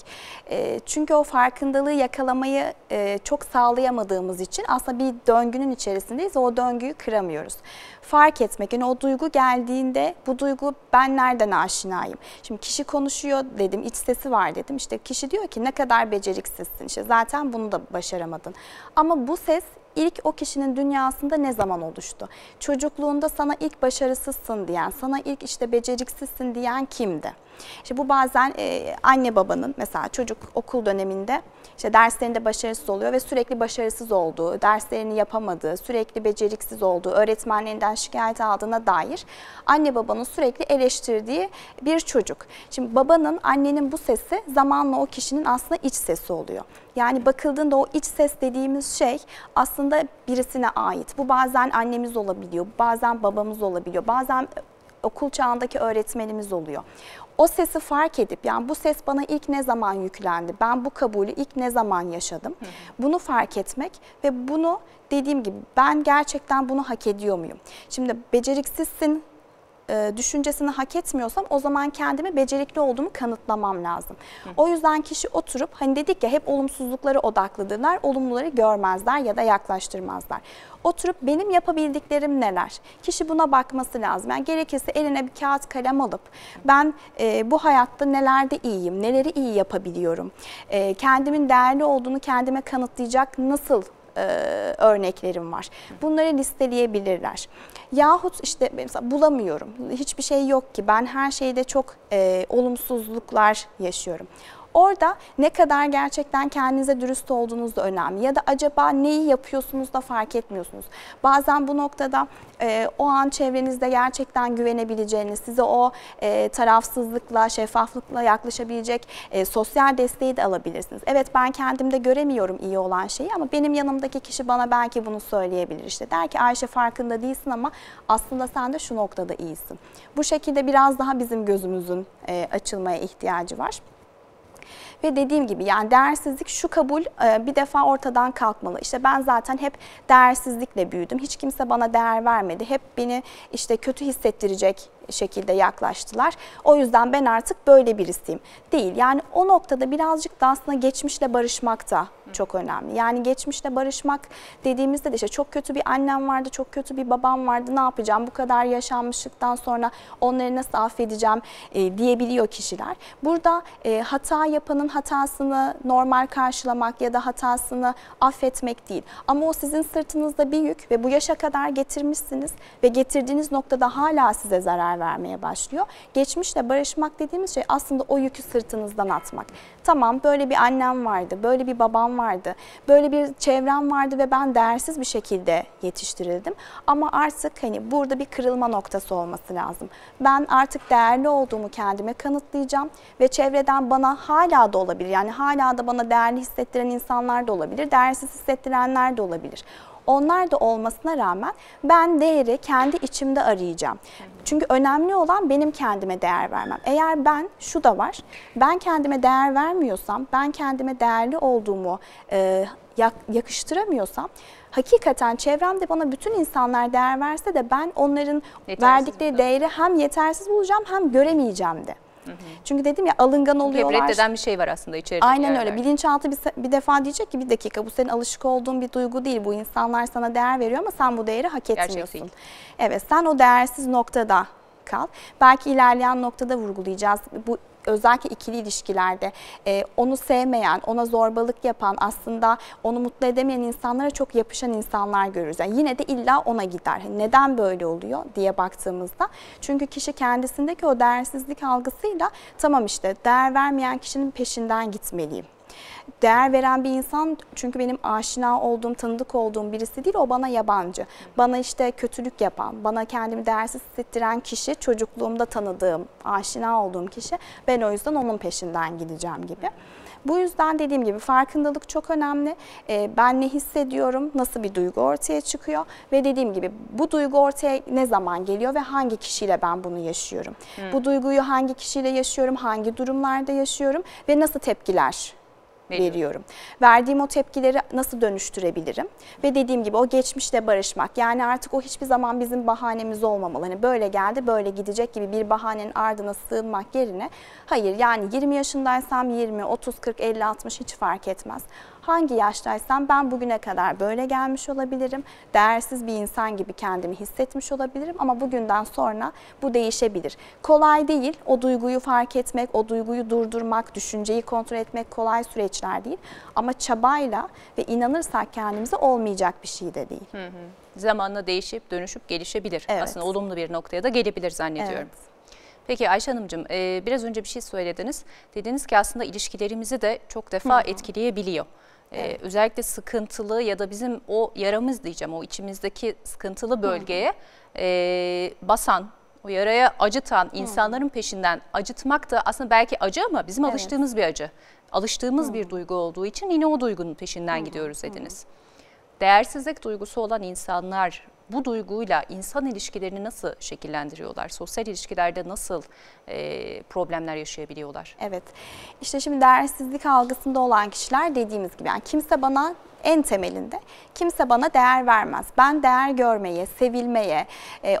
E, çünkü o farkındalığı yakalamayı e, çok sağlayamadığımız için aslında bir döngünün içerisindeyiz. O döngüyü kıramıyoruz. Fark etmek, yani o duygu geldiğinde bu duygu ben nereden aşinayım? Şimdi kişi konuşuyor dedim, iç sesi var dedim. İşte kişi diyor ki ne kadar beceriksizsin, işte zaten bunu da başaramadın. Ama bu ses ilk o kişinin dünyasında ne zaman oluştu? Çocukluğunda sana ilk başarısızsın diyen, sana ilk işte beceriksizsin diyen kimdi? İşte bu bazen e, anne babanın mesela çocuk okul döneminde işte derslerinde başarısız oluyor ve sürekli başarısız olduğu, derslerini yapamadığı, sürekli beceriksiz olduğu, öğretmenlerinden şikayet aldığına dair anne babanın sürekli eleştirdiği bir çocuk. Şimdi babanın, annenin bu sesi zamanla o kişinin aslında iç sesi oluyor. Yani bakıldığında o iç ses dediğimiz şey aslında birisine ait. Bu bazen annemiz olabiliyor, bazen babamız olabiliyor, bazen okul çağındaki öğretmenimiz oluyor o sesi fark edip yani bu ses bana ilk ne zaman yüklendi, ben bu kabulü ilk ne zaman yaşadım hı bunu fark etmek ve bunu dediğim gibi ben gerçekten bunu hak ediyor muyum? Şimdi beceriksizsin e, düşüncesini hak etmiyorsam o zaman kendimi becerikli olduğumu kanıtlamam lazım. Hı. O yüzden kişi oturup hani dedik ya hep olumsuzluklara odaklıdırlar, olumluları görmezler ya da yaklaştırmazlar. Oturup benim yapabildiklerim neler? Kişi buna bakması lazım. Yani gerekirse eline bir kağıt kalem alıp ben e, bu hayatta nelerde iyiyim, neleri iyi yapabiliyorum, e, kendimin değerli olduğunu kendime kanıtlayacak nasıl e, örneklerim var. Bunları listeleyebilirler. Yahut işte mesela bulamıyorum, hiçbir şey yok ki ben her şeyde çok e, olumsuzluklar yaşıyorum. Orada ne kadar gerçekten kendinize dürüst olduğunuz da önemli. Ya da acaba neyi yapıyorsunuz da fark etmiyorsunuz. Bazen bu noktada e, o an çevrenizde gerçekten güvenebileceğiniz, size o e, tarafsızlıkla, şeffaflıkla yaklaşabilecek e, sosyal desteği de alabilirsiniz. Evet ben kendimde göremiyorum iyi olan şeyi ama benim yanımdaki kişi bana belki bunu söyleyebilir. İşte der ki Ayşe farkında değilsin ama aslında sen de şu noktada iyisin. Bu şekilde biraz daha bizim gözümüzün e, açılmaya ihtiyacı var. Ve dediğim gibi yani değersizlik şu kabul e, bir defa ortadan kalkmalı. İşte ben zaten hep değersizlikle büyüdüm. Hiç kimse bana değer vermedi. Hep beni işte kötü hissettirecek şekilde yaklaştılar. O yüzden ben artık böyle birisiyim. Değil yani o noktada birazcık da aslında geçmişle barışmak da çok önemli. Yani geçmişle barışmak dediğimizde de işte çok kötü bir annem vardı, çok kötü bir babam vardı. Ne yapacağım? Bu kadar yaşanmışlıktan sonra onları nasıl affedeceğim e, diyebiliyor kişiler. Burada e, hata yapanın hatasını normal karşılamak ya da hatasını affetmek değil. Ama o sizin sırtınızda bir yük ve bu yaşa kadar getirmişsiniz ve getirdiğiniz noktada hala size zarar vermeye başlıyor. Geçmişle barışmak dediğimiz şey aslında o yükü sırtınızdan atmak. Tamam böyle bir annem vardı, böyle bir babam vardı, böyle bir çevrem vardı ve ben değersiz bir şekilde yetiştirildim. Ama artık hani burada bir kırılma noktası olması lazım. Ben artık değerli olduğumu kendime kanıtlayacağım ve çevreden bana hala da olabilir. Yani hala da bana değerli hissettiren insanlar da olabilir, değersiz hissettirenler de olabilir onlar da olmasına rağmen ben değeri kendi içimde arayacağım. Çünkü önemli olan benim kendime değer vermem. Eğer ben, şu da var, ben kendime değer vermiyorum vermiyorsam, ben kendime değerli olduğumu e, yakıştıramıyorsam hakikaten çevremde bana bütün insanlar değer verse de ben onların yetersiz verdikleri buldum. değeri hem yetersiz bulacağım hem göremeyeceğim de. Çünkü dedim ya alıngan oluyorlar. Hep reddeden bir şey var aslında içeride. Aynen öyle. Bilinçaltı bir, bir defa diyecek ki bir dakika bu senin alışık olduğun bir duygu değil. Bu insanlar sana değer veriyor ama sen bu değeri hak etmiyorsun. evet sen o değersiz noktada kal. Belki ilerleyen noktada vurgulayacağız. Bu özellikle ikili ilişkilerde e, onu sevmeyen, ona zorbalık yapan, aslında onu mutlu edemeyen insanlara çok yapışan insanlar görürüz. Yani yine de illa ona gider. Hani neden böyle oluyor diye baktığımızda. Çünkü kişi kendisindeki o değersizlik algısıyla tamam işte değer vermeyen kişinin peşinden gitmeliyim değer veren bir insan çünkü benim aşina olduğum, tanıdık olduğum birisi değil o bana yabancı. Bana işte kötülük yapan, bana kendimi değersiz hissettiren kişi çocukluğumda tanıdığım, aşina olduğum kişi ben o yüzden onun peşinden gideceğim gibi. Bu yüzden dediğim gibi farkındalık çok önemli. Ee, ben ne hissediyorum, nasıl bir duygu ortaya çıkıyor ve dediğim gibi bu duygu ortaya ne zaman geliyor ve hangi kişiyle ben bunu yaşıyorum? Hmm. Bu duyguyu hangi kişiyle yaşıyorum, hangi durumlarda yaşıyorum ve nasıl tepkiler Veriyorum. veriyorum. Verdiğim o tepkileri nasıl dönüştürebilirim? Ve dediğim gibi o geçmişle barışmak. Yani artık o hiçbir zaman bizim bahanemiz olmamalı. Hani böyle geldi böyle gidecek gibi bir bahanenin ardına sığınmak yerine hayır yani 20 yaşındaysam 20, 30, 40, 50, 60 hiç fark etmez hangi yaştaysam ben bugüne kadar böyle gelmiş olabilirim. Değersiz bir insan gibi kendimi hissetmiş olabilirim ama bugünden sonra bu değişebilir. Kolay değil. O duyguyu fark etmek, o duyguyu durdurmak, düşünceyi kontrol etmek kolay süreçler değil. Ama çabayla ve inanırsak kendimize olmayacak bir şey de değil. Hı hı. Zamanla değişip dönüşüp gelişebilir. Evet. Aslında olumlu bir noktaya da gelebilir zannediyorum. Evet. Peki Ayşe Hanımcığım biraz önce bir şey söylediniz. Dediniz ki aslında ilişkilerimizi de çok defa etkileyebiliyor. Ee, evet. Ee, özellikle sıkıntılı ya da bizim o yaramız diyeceğim o içimizdeki sıkıntılı bölgeye e, basan, o yaraya acıtan insanların Hı. peşinden acıtmak da aslında belki acı ama bizim evet. alıştığımız bir acı. Alıştığımız Hı. bir duygu olduğu için yine o duygunun peşinden Hı. gidiyoruz dediniz. Hı. Değersizlik duygusu olan insanlar bu duyguyla insan ilişkilerini nasıl şekillendiriyorlar? Sosyal ilişkilerde nasıl e, problemler yaşayabiliyorlar? Evet, işte şimdi değersizlik algısında olan kişiler dediğimiz gibi yani kimse bana en temelinde kimse bana değer vermez. Ben değer görmeye, sevilmeye,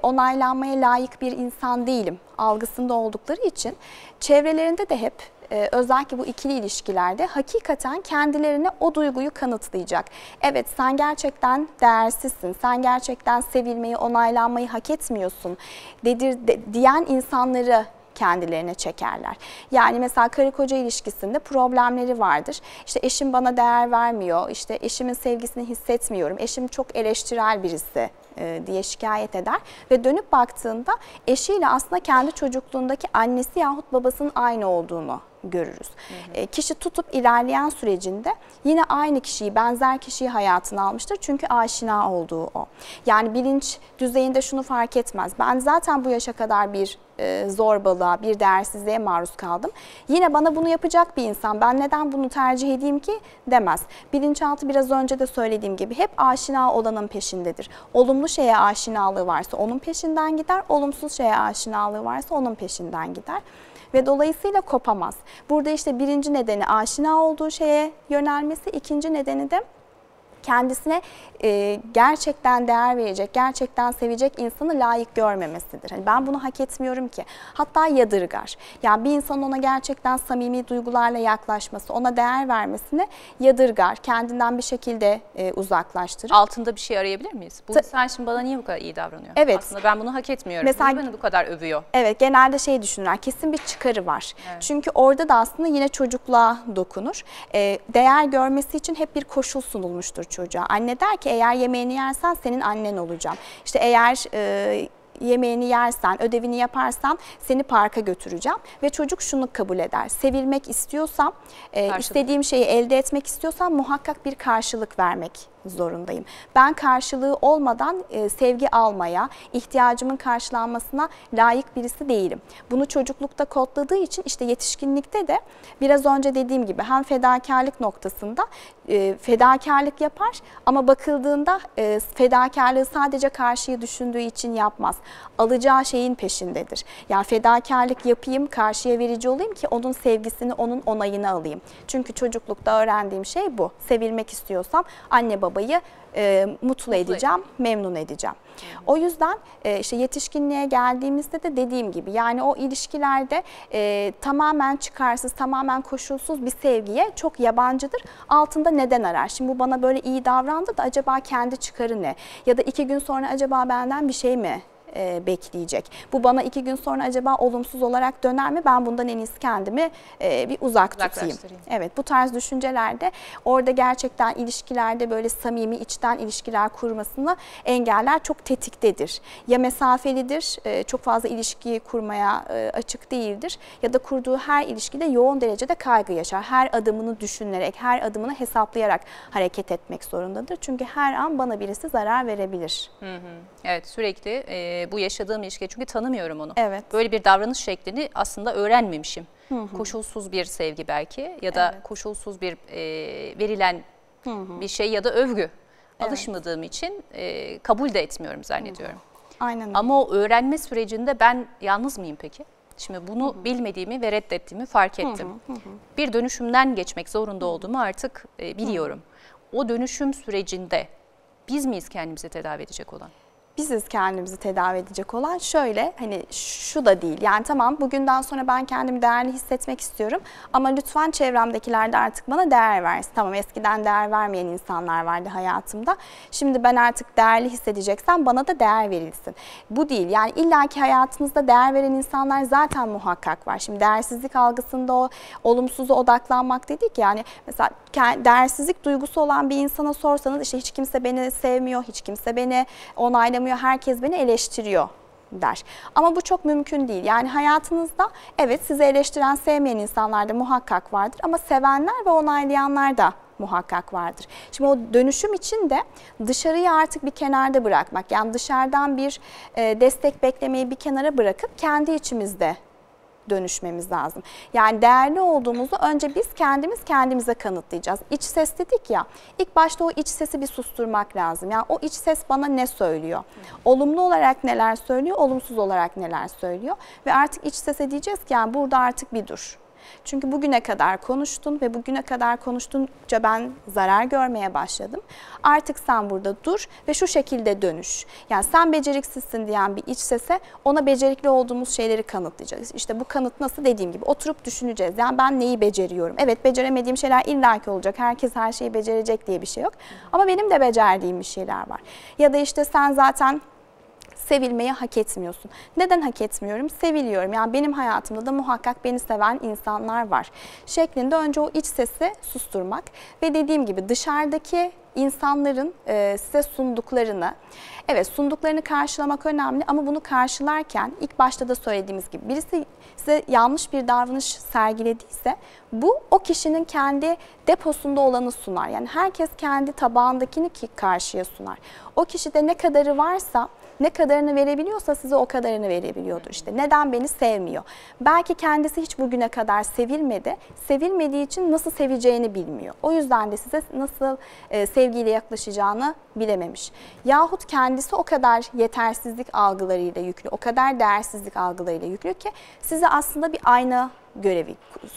onaylanmaya layık bir insan değilim algısında oldukları için çevrelerinde de hep ee, özellikle bu ikili ilişkilerde hakikaten kendilerine o duyguyu kanıtlayacak. Evet sen gerçekten değersizsin, sen gerçekten sevilmeyi, onaylanmayı hak etmiyorsun dedir, de, diyen insanları kendilerine çekerler. Yani mesela karı koca ilişkisinde problemleri vardır. İşte eşim bana değer vermiyor, işte eşimin sevgisini hissetmiyorum, eşim çok eleştirel birisi e, diye şikayet eder ve dönüp baktığında eşiyle aslında kendi çocukluğundaki annesi yahut babasının aynı olduğunu görürüz. Hı hı. E, kişi tutup ilerleyen sürecinde yine aynı kişiyi, benzer kişiyi hayatına almıştır. Çünkü aşina olduğu o. Yani bilinç düzeyinde şunu fark etmez. Ben zaten bu yaşa kadar bir e, zorbalığa, bir değersizliğe maruz kaldım. Yine bana bunu yapacak bir insan, ben neden bunu tercih edeyim ki demez. Bilinçaltı biraz önce de söylediğim gibi hep aşina olanın peşindedir. Olumlu şeye aşinalığı varsa onun peşinden gider, olumsuz şeye aşinalığı varsa onun peşinden gider ve dolayısıyla kopamaz. Burada işte birinci nedeni aşina olduğu şeye yönelmesi, ikinci nedeni de kendisine e, gerçekten değer verecek, gerçekten sevecek insanı layık görmemesidir. Hani ben bunu hak etmiyorum ki. Hatta yadırgar. Yani bir insanın ona gerçekten samimi duygularla yaklaşması, ona değer vermesine yadırgar. Kendinden bir şekilde e, uzaklaştırır. Altında bir şey arayabilir miyiz? Bu Ta sen şimdi bana niye bu kadar iyi davranıyor? Evet. Aslında ben bunu hak etmiyorum. Mesela, niye beni bu kadar övüyor? Evet genelde şey düşünürler kesin bir çıkarı var. Evet. Çünkü orada da aslında yine çocukluğa dokunur. E, değer görmesi için hep bir koşul sunulmuştur çocuğa. Anne der ki eğer yemeğini yersen senin annen olacağım. İşte eğer e, yemeğini yersen, ödevini yaparsan seni parka götüreceğim. Ve çocuk şunu kabul eder. Sevilmek istiyorsam, e, istediğim şeyi elde etmek istiyorsam muhakkak bir karşılık vermek zorundayım. Ben karşılığı olmadan e, sevgi almaya, ihtiyacımın karşılanmasına layık birisi değilim. Bunu çocuklukta kodladığı için işte yetişkinlikte de biraz önce dediğim gibi hem fedakarlık noktasında e, fedakarlık yapar ama bakıldığında e, fedakarlığı sadece karşıyı düşündüğü için yapmaz. Alacağı şeyin peşindedir. Yani fedakarlık yapayım, karşıya verici olayım ki onun sevgisini, onun onayını alayım. Çünkü çocuklukta öğrendiğim şey bu. Sevilmek istiyorsam anne baba babayı e, mutlu edeceğim, memnun edeceğim. O yüzden e, işte yetişkinliğe geldiğimizde de dediğim gibi yani o ilişkilerde e, tamamen çıkarsız, tamamen koşulsuz bir sevgiye çok yabancıdır. Altında neden arar? Şimdi bu bana böyle iyi davrandı da acaba kendi çıkarı ne? Ya da iki gün sonra acaba benden bir şey mi e, bekleyecek. Bu bana iki gün sonra acaba olumsuz olarak döner mi? Ben bundan en iyisi kendimi e, bir uzak tutayım. Evet bu tarz düşüncelerde orada gerçekten ilişkilerde böyle samimi içten ilişkiler kurmasını engeller çok tetiktedir. Ya mesafelidir, e, çok fazla ilişki kurmaya e, açık değildir ya da kurduğu her ilişkide yoğun derecede kaygı yaşar. Her adımını düşünerek, her adımını hesaplayarak hareket etmek zorundadır. Çünkü her an bana birisi zarar verebilir. Hı hı. Evet sürekli e, e, bu yaşadığım ilişkiye çünkü tanımıyorum onu. Evet. Böyle bir davranış şeklini aslında öğrenmemişim. Hı hı. Koşulsuz bir sevgi belki ya da evet. koşulsuz bir e, verilen hı hı. bir şey ya da övgü. Evet. Alışmadığım için e, kabul de etmiyorum zannediyorum. Hı hı. Aynen Ama o öğrenme sürecinde ben yalnız mıyım peki? Şimdi bunu hı hı. bilmediğimi ve reddettiğimi fark ettim. Hı hı hı. Bir dönüşümden geçmek zorunda olduğumu artık e, biliyorum. Hı hı. O dönüşüm sürecinde biz miyiz kendimize tedavi edecek olan? biziz kendimizi tedavi edecek olan şöyle hani şu da değil yani tamam bugünden sonra ben kendimi değerli hissetmek istiyorum ama lütfen çevremdekiler de artık bana değer versin. Tamam eskiden değer vermeyen insanlar vardı hayatımda şimdi ben artık değerli hissedeceksem bana da değer verilsin. Bu değil yani illaki hayatınızda değer veren insanlar zaten muhakkak var. Şimdi değersizlik algısında o olumsuzu odaklanmak dedik yani mesela değersizlik duygusu olan bir insana sorsanız işte hiç kimse beni sevmiyor, hiç kimse beni onaylamıyor olmuyor, herkes beni eleştiriyor der. Ama bu çok mümkün değil. Yani hayatınızda evet sizi eleştiren, sevmeyen insanlar da muhakkak vardır ama sevenler ve onaylayanlar da muhakkak vardır. Şimdi o dönüşüm için de dışarıyı artık bir kenarda bırakmak. Yani dışarıdan bir destek beklemeyi bir kenara bırakıp kendi içimizde dönüşmemiz lazım. Yani değerli olduğumuzu önce biz kendimiz kendimize kanıtlayacağız. İç ses dedik ya, ilk başta o iç sesi bir susturmak lazım. Yani o iç ses bana ne söylüyor? Olumlu olarak neler söylüyor, olumsuz olarak neler söylüyor? Ve artık iç sese diyeceğiz ki yani burada artık bir dur çünkü bugüne kadar konuştun ve bugüne kadar konuştunca ben zarar görmeye başladım. Artık sen burada dur ve şu şekilde dönüş. Yani sen beceriksizsin diyen bir iç sese ona becerikli olduğumuz şeyleri kanıtlayacağız. İşte bu kanıt nasıl dediğim gibi oturup düşüneceğiz. Yani ben neyi beceriyorum? Evet beceremediğim şeyler illaki olacak. Herkes her şeyi becerecek diye bir şey yok. Ama benim de becerdiğim bir şeyler var. Ya da işte sen zaten sevilmeyi hak etmiyorsun. Neden hak etmiyorum? Seviliyorum. Yani benim hayatımda da muhakkak beni seven insanlar var. Şeklinde önce o iç sesi susturmak ve dediğim gibi dışarıdaki insanların e, size sunduklarını, evet sunduklarını karşılamak önemli ama bunu karşılarken ilk başta da söylediğimiz gibi birisi size yanlış bir davranış sergilediyse bu o kişinin kendi deposunda olanı sunar. Yani herkes kendi tabağındakini karşıya sunar. O kişide ne kadarı varsa ne kadarını verebiliyorsa size o kadarını verebiliyordur işte. Neden beni sevmiyor? Belki kendisi hiç bugüne kadar sevilmedi. Sevilmediği için nasıl seveceğini bilmiyor. O yüzden de size nasıl e, sevgiyle yaklaşacağını bilememiş. Yahut kendisi o kadar yetersizlik algılarıyla yüklü, o kadar değersizlik algılarıyla yüklü ki size aslında bir ayna görevi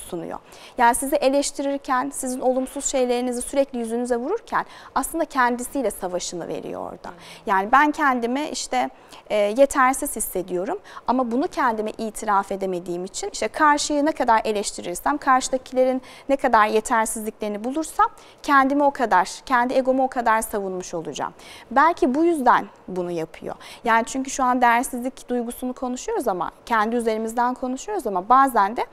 sunuyor. Yani sizi eleştirirken, sizin olumsuz şeylerinizi sürekli yüzünüze vururken aslında kendisiyle savaşını veriyor orada. Yani ben kendimi işte e, yetersiz hissediyorum ama bunu kendime itiraf edemediğim için işte karşıyı ne kadar eleştirirsem, karşıdakilerin ne kadar yetersizliklerini bulursam kendimi o kadar, kendi egomu o kadar savunmuş olacağım. Belki bu yüzden bunu yapıyor. Yani çünkü şu an değersizlik duygusunu konuşuyoruz ama kendi üzerimizden konuşuyoruz ama bazen de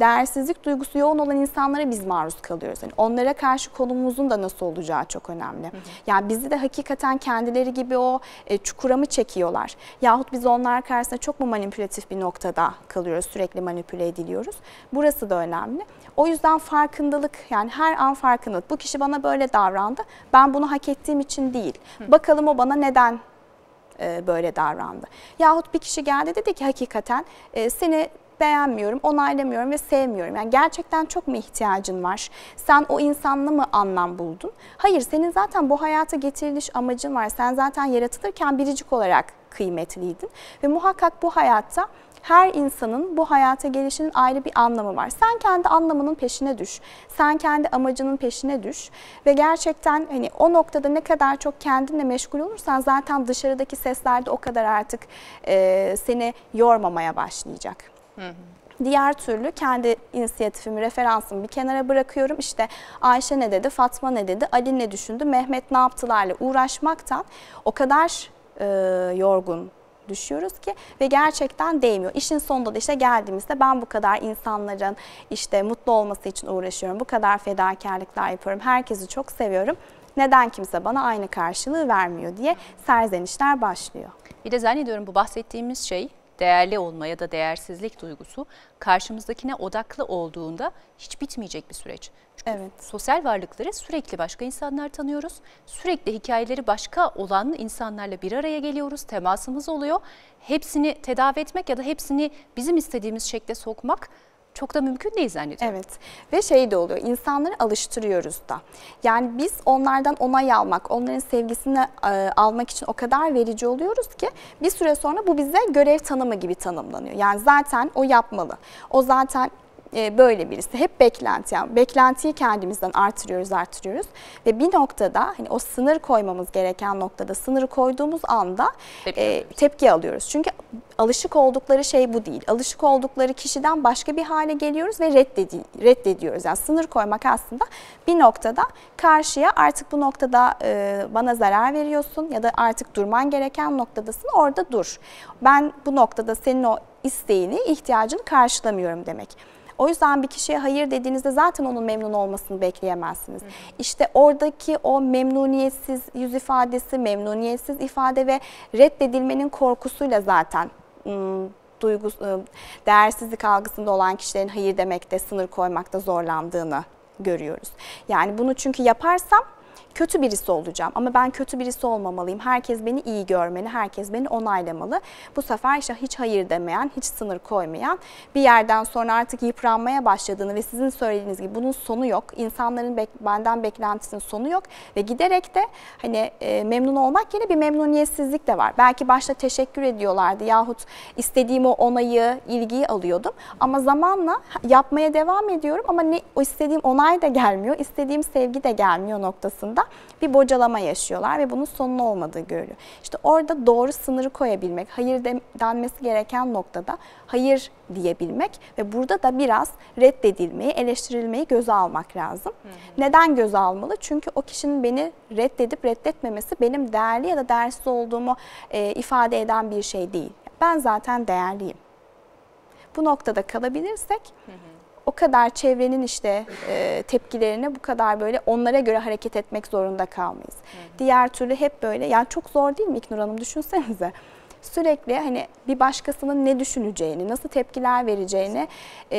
değersizlik duygusu yoğun olan insanlara biz maruz kalıyoruz. Yani onlara karşı konumumuzun da nasıl olacağı çok önemli. Yani bizi de hakikaten kendileri gibi o e, çukura mı çekiyorlar? Yahut biz onlar karşısında çok mu manipülatif bir noktada kalıyoruz? Sürekli manipüle ediliyoruz. Burası da önemli. O yüzden farkındalık yani her an farkındalık. Bu kişi bana böyle davrandı. Ben bunu hak ettiğim için değil. Hı. Bakalım o bana neden e, böyle davrandı. Yahut bir kişi geldi dedi ki hakikaten e, seni beğenmiyorum, onaylamıyorum ve sevmiyorum. Yani gerçekten çok mu ihtiyacın var? Sen o insanla mı anlam buldun? Hayır, senin zaten bu hayata getiriliş amacın var. Sen zaten yaratılırken biricik olarak kıymetliydin ve muhakkak bu hayatta her insanın bu hayata gelişinin ayrı bir anlamı var. Sen kendi anlamının peşine düş. Sen kendi amacının peşine düş ve gerçekten hani o noktada ne kadar çok kendinle meşgul olursan zaten dışarıdaki sesler de o kadar artık e, seni yormamaya başlayacak. Diğer türlü kendi inisiyatifimi, referansımı bir kenara bırakıyorum. İşte Ayşe ne dedi, Fatma ne dedi, Ali ne düşündü, Mehmet ne yaptılarla uğraşmaktan o kadar e, yorgun düşüyoruz ki ve gerçekten değmiyor. İşin sonunda da işte geldiğimizde ben bu kadar insanların işte mutlu olması için uğraşıyorum. Bu kadar fedakarlıklar yapıyorum. Herkesi çok seviyorum. Neden kimse bana aynı karşılığı vermiyor diye serzenişler başlıyor. Bir de zannediyorum bu bahsettiğimiz şey değerli olma ya da değersizlik duygusu karşımızdakine odaklı olduğunda hiç bitmeyecek bir süreç. Çünkü evet. sosyal varlıkları sürekli başka insanlar tanıyoruz. Sürekli hikayeleri başka olan insanlarla bir araya geliyoruz, temasımız oluyor. Hepsini tedavi etmek ya da hepsini bizim istediğimiz şekle sokmak çok da mümkün değil zannediyorum. Evet ve şey de oluyor insanları alıştırıyoruz da. Yani biz onlardan onay almak, onların sevgisini e, almak için o kadar verici oluyoruz ki bir süre sonra bu bize görev tanımı gibi tanımlanıyor. Yani zaten o yapmalı. O zaten e, böyle birisi. Hep beklenti. Yani beklentiyi kendimizden artırıyoruz, artırıyoruz. Ve bir noktada hani o sınır koymamız gereken noktada sınırı koyduğumuz anda tepki, e, alıyoruz. tepki alıyoruz. Çünkü alışık oldukları şey bu değil. Alışık oldukları kişiden başka bir hale geliyoruz ve reddedi, reddediyoruz. Yani sınır koymak aslında bir noktada karşıya artık bu noktada e, bana zarar veriyorsun ya da artık durman gereken noktadasın orada dur. Ben bu noktada senin o isteğini, ihtiyacını karşılamıyorum demek. O yüzden bir kişiye hayır dediğinizde zaten onun memnun olmasını bekleyemezsiniz. Hı. İşte oradaki o memnuniyetsiz yüz ifadesi, memnuniyetsiz ifade ve reddedilmenin korkusuyla zaten ım, duygu, değersizlik algısında olan kişilerin hayır demekte, sınır koymakta zorlandığını görüyoruz. Yani bunu çünkü yaparsam kötü birisi olacağım ama ben kötü birisi olmamalıyım. Herkes beni iyi görmeli, herkes beni onaylamalı. Bu sefer işte hiç hayır demeyen, hiç sınır koymayan bir yerden sonra artık yıpranmaya başladığını ve sizin söylediğiniz gibi bunun sonu yok. İnsanların bek benden beklentisinin sonu yok ve giderek de hani e, memnun olmak yerine bir memnuniyetsizlik de var. Belki başta teşekkür ediyorlardı yahut istediğim o onayı, ilgiyi alıyordum ama zamanla yapmaya devam ediyorum ama ne o istediğim onay da gelmiyor, istediğim sevgi de gelmiyor noktasında aslında bir bocalama yaşıyorlar ve bunun sonun olmadığı görülüyor. İşte orada doğru sınırı koyabilmek, hayır denmesi gereken noktada hayır diyebilmek ve burada da biraz reddedilmeyi, eleştirilmeyi göze almak lazım. Hı hı. Neden göze almalı? Çünkü o kişinin beni reddedip reddetmemesi benim değerli ya da değersiz olduğumu e, ifade eden bir şey değil. Ben zaten değerliyim. Bu noktada kalabilirsek hı hı o kadar çevrenin işte e, tepkilerine bu kadar böyle onlara göre hareket etmek zorunda kalmayız. Hı hı. Diğer türlü hep böyle yani çok zor değil mi İknur Hanım düşünsenize. Sürekli hani bir başkasının ne düşüneceğini, nasıl tepkiler vereceğini e,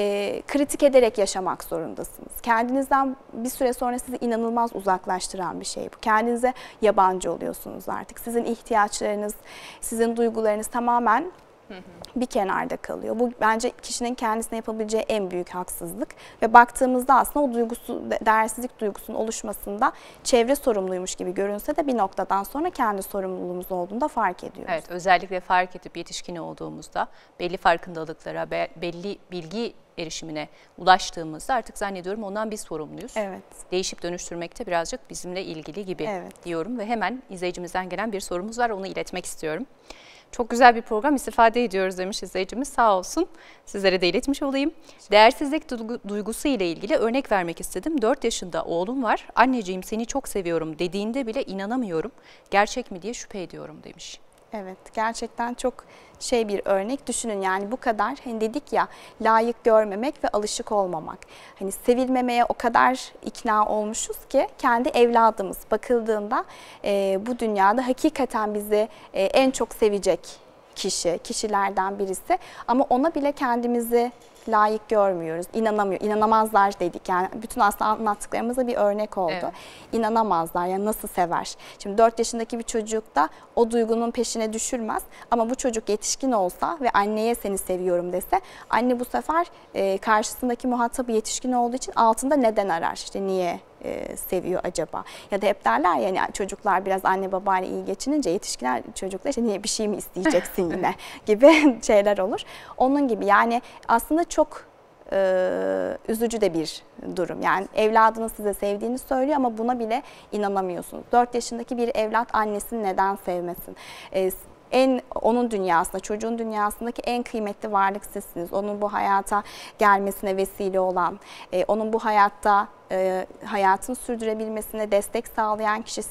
kritik ederek yaşamak zorundasınız. Kendinizden bir süre sonra sizi inanılmaz uzaklaştıran bir şey bu. Kendinize yabancı oluyorsunuz artık. Sizin ihtiyaçlarınız, sizin duygularınız tamamen bir kenarda kalıyor. Bu bence kişinin kendisine yapabileceği en büyük haksızlık ve baktığımızda aslında o duygusu, değersizlik duygusunun oluşmasında çevre sorumluymuş gibi görünse de bir noktadan sonra kendi sorumluluğumuz olduğunu da fark ediyoruz. Evet özellikle fark edip yetişkin olduğumuzda belli farkındalıklara, belli bilgi erişimine ulaştığımızda artık zannediyorum ondan biz sorumluyuz. Evet. Değişip dönüştürmekte de birazcık bizimle ilgili gibi evet. diyorum ve hemen izleyicimizden gelen bir sorumuz var onu iletmek istiyorum. Çok güzel bir program istifade ediyoruz demiş izleyicimiz sağ olsun. Sizlere de iletmiş olayım. Değersizlik duygusu ile ilgili örnek vermek istedim. 4 yaşında oğlum var. Anneciğim seni çok seviyorum dediğinde bile inanamıyorum. Gerçek mi diye şüphe ediyorum demiş. Evet gerçekten çok şey bir örnek düşünün yani bu kadar hani dedik ya layık görmemek ve alışık olmamak. Hani sevilmemeye o kadar ikna olmuşuz ki kendi evladımız bakıldığında e, bu dünyada hakikaten bizi e, en çok sevecek kişi, kişilerden birisi ama ona bile kendimizi layık görmüyoruz. İnanamıyor, inanamazlar dedik. Yani bütün aslında anlattıklarımızda bir örnek oldu. Evet. İnanamazlar yani nasıl sever. Şimdi 4 yaşındaki bir çocuk da o duygunun peşine düşülmez. Ama bu çocuk yetişkin olsa ve anneye seni seviyorum dese anne bu sefer e, karşısındaki muhatabı yetişkin olduğu için altında neden arar. İşte niye e, seviyor acaba? Ya da hep derler ya hani çocuklar biraz anne babayla iyi geçinince yetişkinler çocuklar işte niye bir şey mi isteyeceksin yine [LAUGHS] gibi [LAUGHS] şeyler olur. Onun gibi yani aslında çok e, üzücü de bir durum. Yani evladını size sevdiğini söylüyor ama buna bile inanamıyorsunuz. 4 yaşındaki bir evlat annesini neden sevmesin? E, en onun dünyasında, çocuğun dünyasındaki en kıymetli varlık sizsiniz. Onun bu hayata gelmesine vesile olan, e, onun bu hayatta e, hayatını sürdürebilmesine destek sağlayan kişi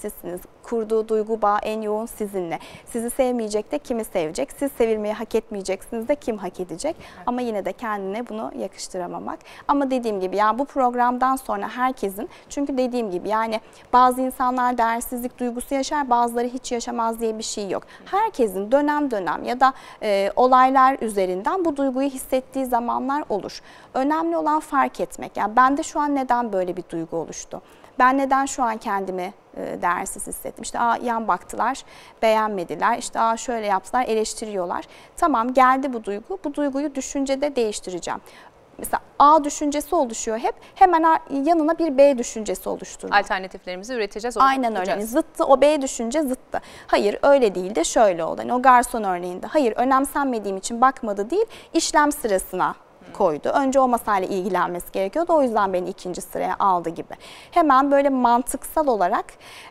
Kurduğu duygu bağ en yoğun sizinle. Sizi sevmeyecek de kimi sevecek? Siz sevilmeyi hak etmeyeceksiniz de kim hak edecek? Evet. Ama yine de kendine bunu yakıştıramamak. Ama dediğim gibi yani bu programdan sonra herkesin çünkü dediğim gibi yani bazı insanlar değersizlik duygusu yaşar bazıları hiç yaşamaz diye bir şey yok. Herkesin dönem dönem ya da e, olaylar üzerinden bu duyguyu hissettiği zamanlar olur. Önemli olan fark etmek. Yani ben de şu an neden böyle bir duygu oluştu? Ben neden şu an kendimi e, değersiz hissettim? İşte aa yan baktılar, beğenmediler, işte aa şöyle yaptılar, eleştiriyorlar. Tamam geldi bu duygu, bu duyguyu düşüncede değiştireceğim mesela A düşüncesi oluşuyor hep. Hemen yanına bir B düşüncesi oluşturmak. Alternatiflerimizi üreteceğiz. Aynen öyle. Yani zıttı o B düşünce zıttı. Hayır öyle değil de şöyle oldu. Yani o garson örneğinde hayır önemsenmediğim için bakmadı değil işlem sırasına koydu. Önce o masayla ilgilenmesi gerekiyordu. O yüzden beni ikinci sıraya aldı gibi. Hemen böyle mantıksal olarak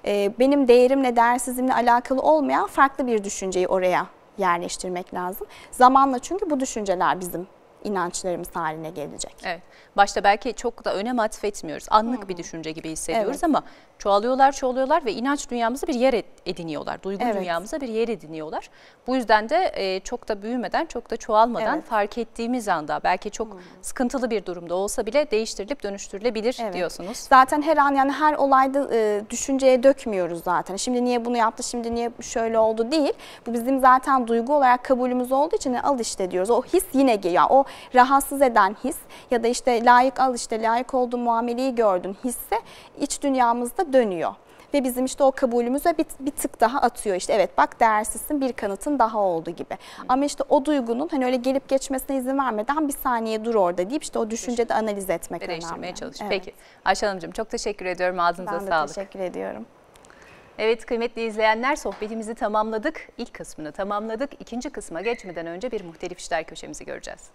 e, benim değerimle, değersizliğimle alakalı olmayan farklı bir düşünceyi oraya yerleştirmek lazım. Zamanla çünkü bu düşünceler bizim inançlarımız haline gelecek. Evet. Başta belki çok da önem atfetmiyoruz. Anlık hmm. bir düşünce gibi hissediyoruz evet. ama Çoğalıyorlar, çoğalıyorlar ve inanç dünyamıza bir yer ediniyorlar. Duygu evet. dünyamıza bir yer ediniyorlar. Bu yüzden de e, çok da büyümeden, çok da çoğalmadan evet. fark ettiğimiz anda belki çok hmm. sıkıntılı bir durumda olsa bile değiştirilip dönüştürülebilir evet. diyorsunuz. Zaten her an yani her olayda e, düşünceye dökmüyoruz zaten. Şimdi niye bunu yaptı, şimdi niye şöyle oldu değil. Bu bizim zaten duygu olarak kabulümüz olduğu için e, al işte diyoruz. O his yine geliyor. Yani o rahatsız eden his ya da işte layık al işte layık olduğu muameleyi gördün hisse iç dünyamızda dönüyor. Ve bizim işte o kabulümüze bir, bir tık daha atıyor işte evet bak değersizsin bir kanıtın daha oldu gibi. Evet. Ama işte o duygunun hani öyle gelip geçmesine izin vermeden bir saniye dur orada deyip işte o düşüncede Düşün. analiz etmek önemli. çalış. Evet. Peki Ayşe Hanımcığım çok teşekkür ediyorum ağzınıza ben de teşekkür ediyorum. Evet kıymetli izleyenler sohbetimizi tamamladık. İlk kısmını tamamladık. İkinci kısma geçmeden önce bir muhtelif işler köşemizi göreceğiz.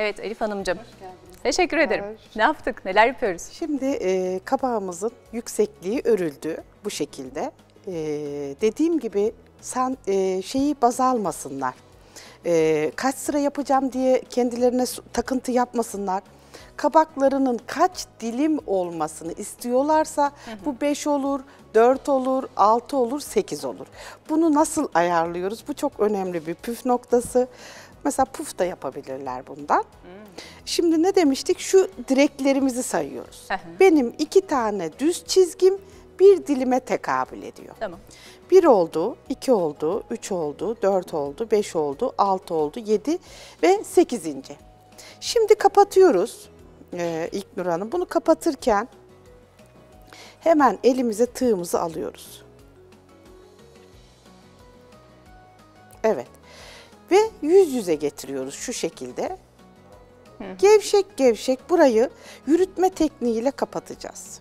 Evet Elif Hanımcığım. Teşekkür ederim. Ne yaptık? Neler yapıyoruz? Şimdi e, kabağımızın yüksekliği örüldü bu şekilde. E, dediğim gibi sen e, şeyi baz almasınlar. E, kaç sıra yapacağım diye kendilerine takıntı yapmasınlar kabaklarının kaç dilim olmasını istiyorlarsa hı hı. bu 5 olur, 4 olur, 6 olur, 8 olur. Bunu nasıl ayarlıyoruz? Bu çok önemli bir püf noktası. Mesela puf da yapabilirler bundan. Hmm. Şimdi ne demiştik? Şu direklerimizi sayıyoruz. Benim iki tane düz çizgim bir dilime tekabül ediyor. Tamam. Bir oldu, iki oldu, üç oldu, dört oldu, beş oldu, altı oldu, yedi ve sekizinci. Şimdi kapatıyoruz ee, ilk Nur Hanım. Bunu kapatırken hemen elimize tığımızı alıyoruz. Evet ve yüz yüze getiriyoruz şu şekilde. Hı. Gevşek gevşek burayı yürütme tekniğiyle kapatacağız.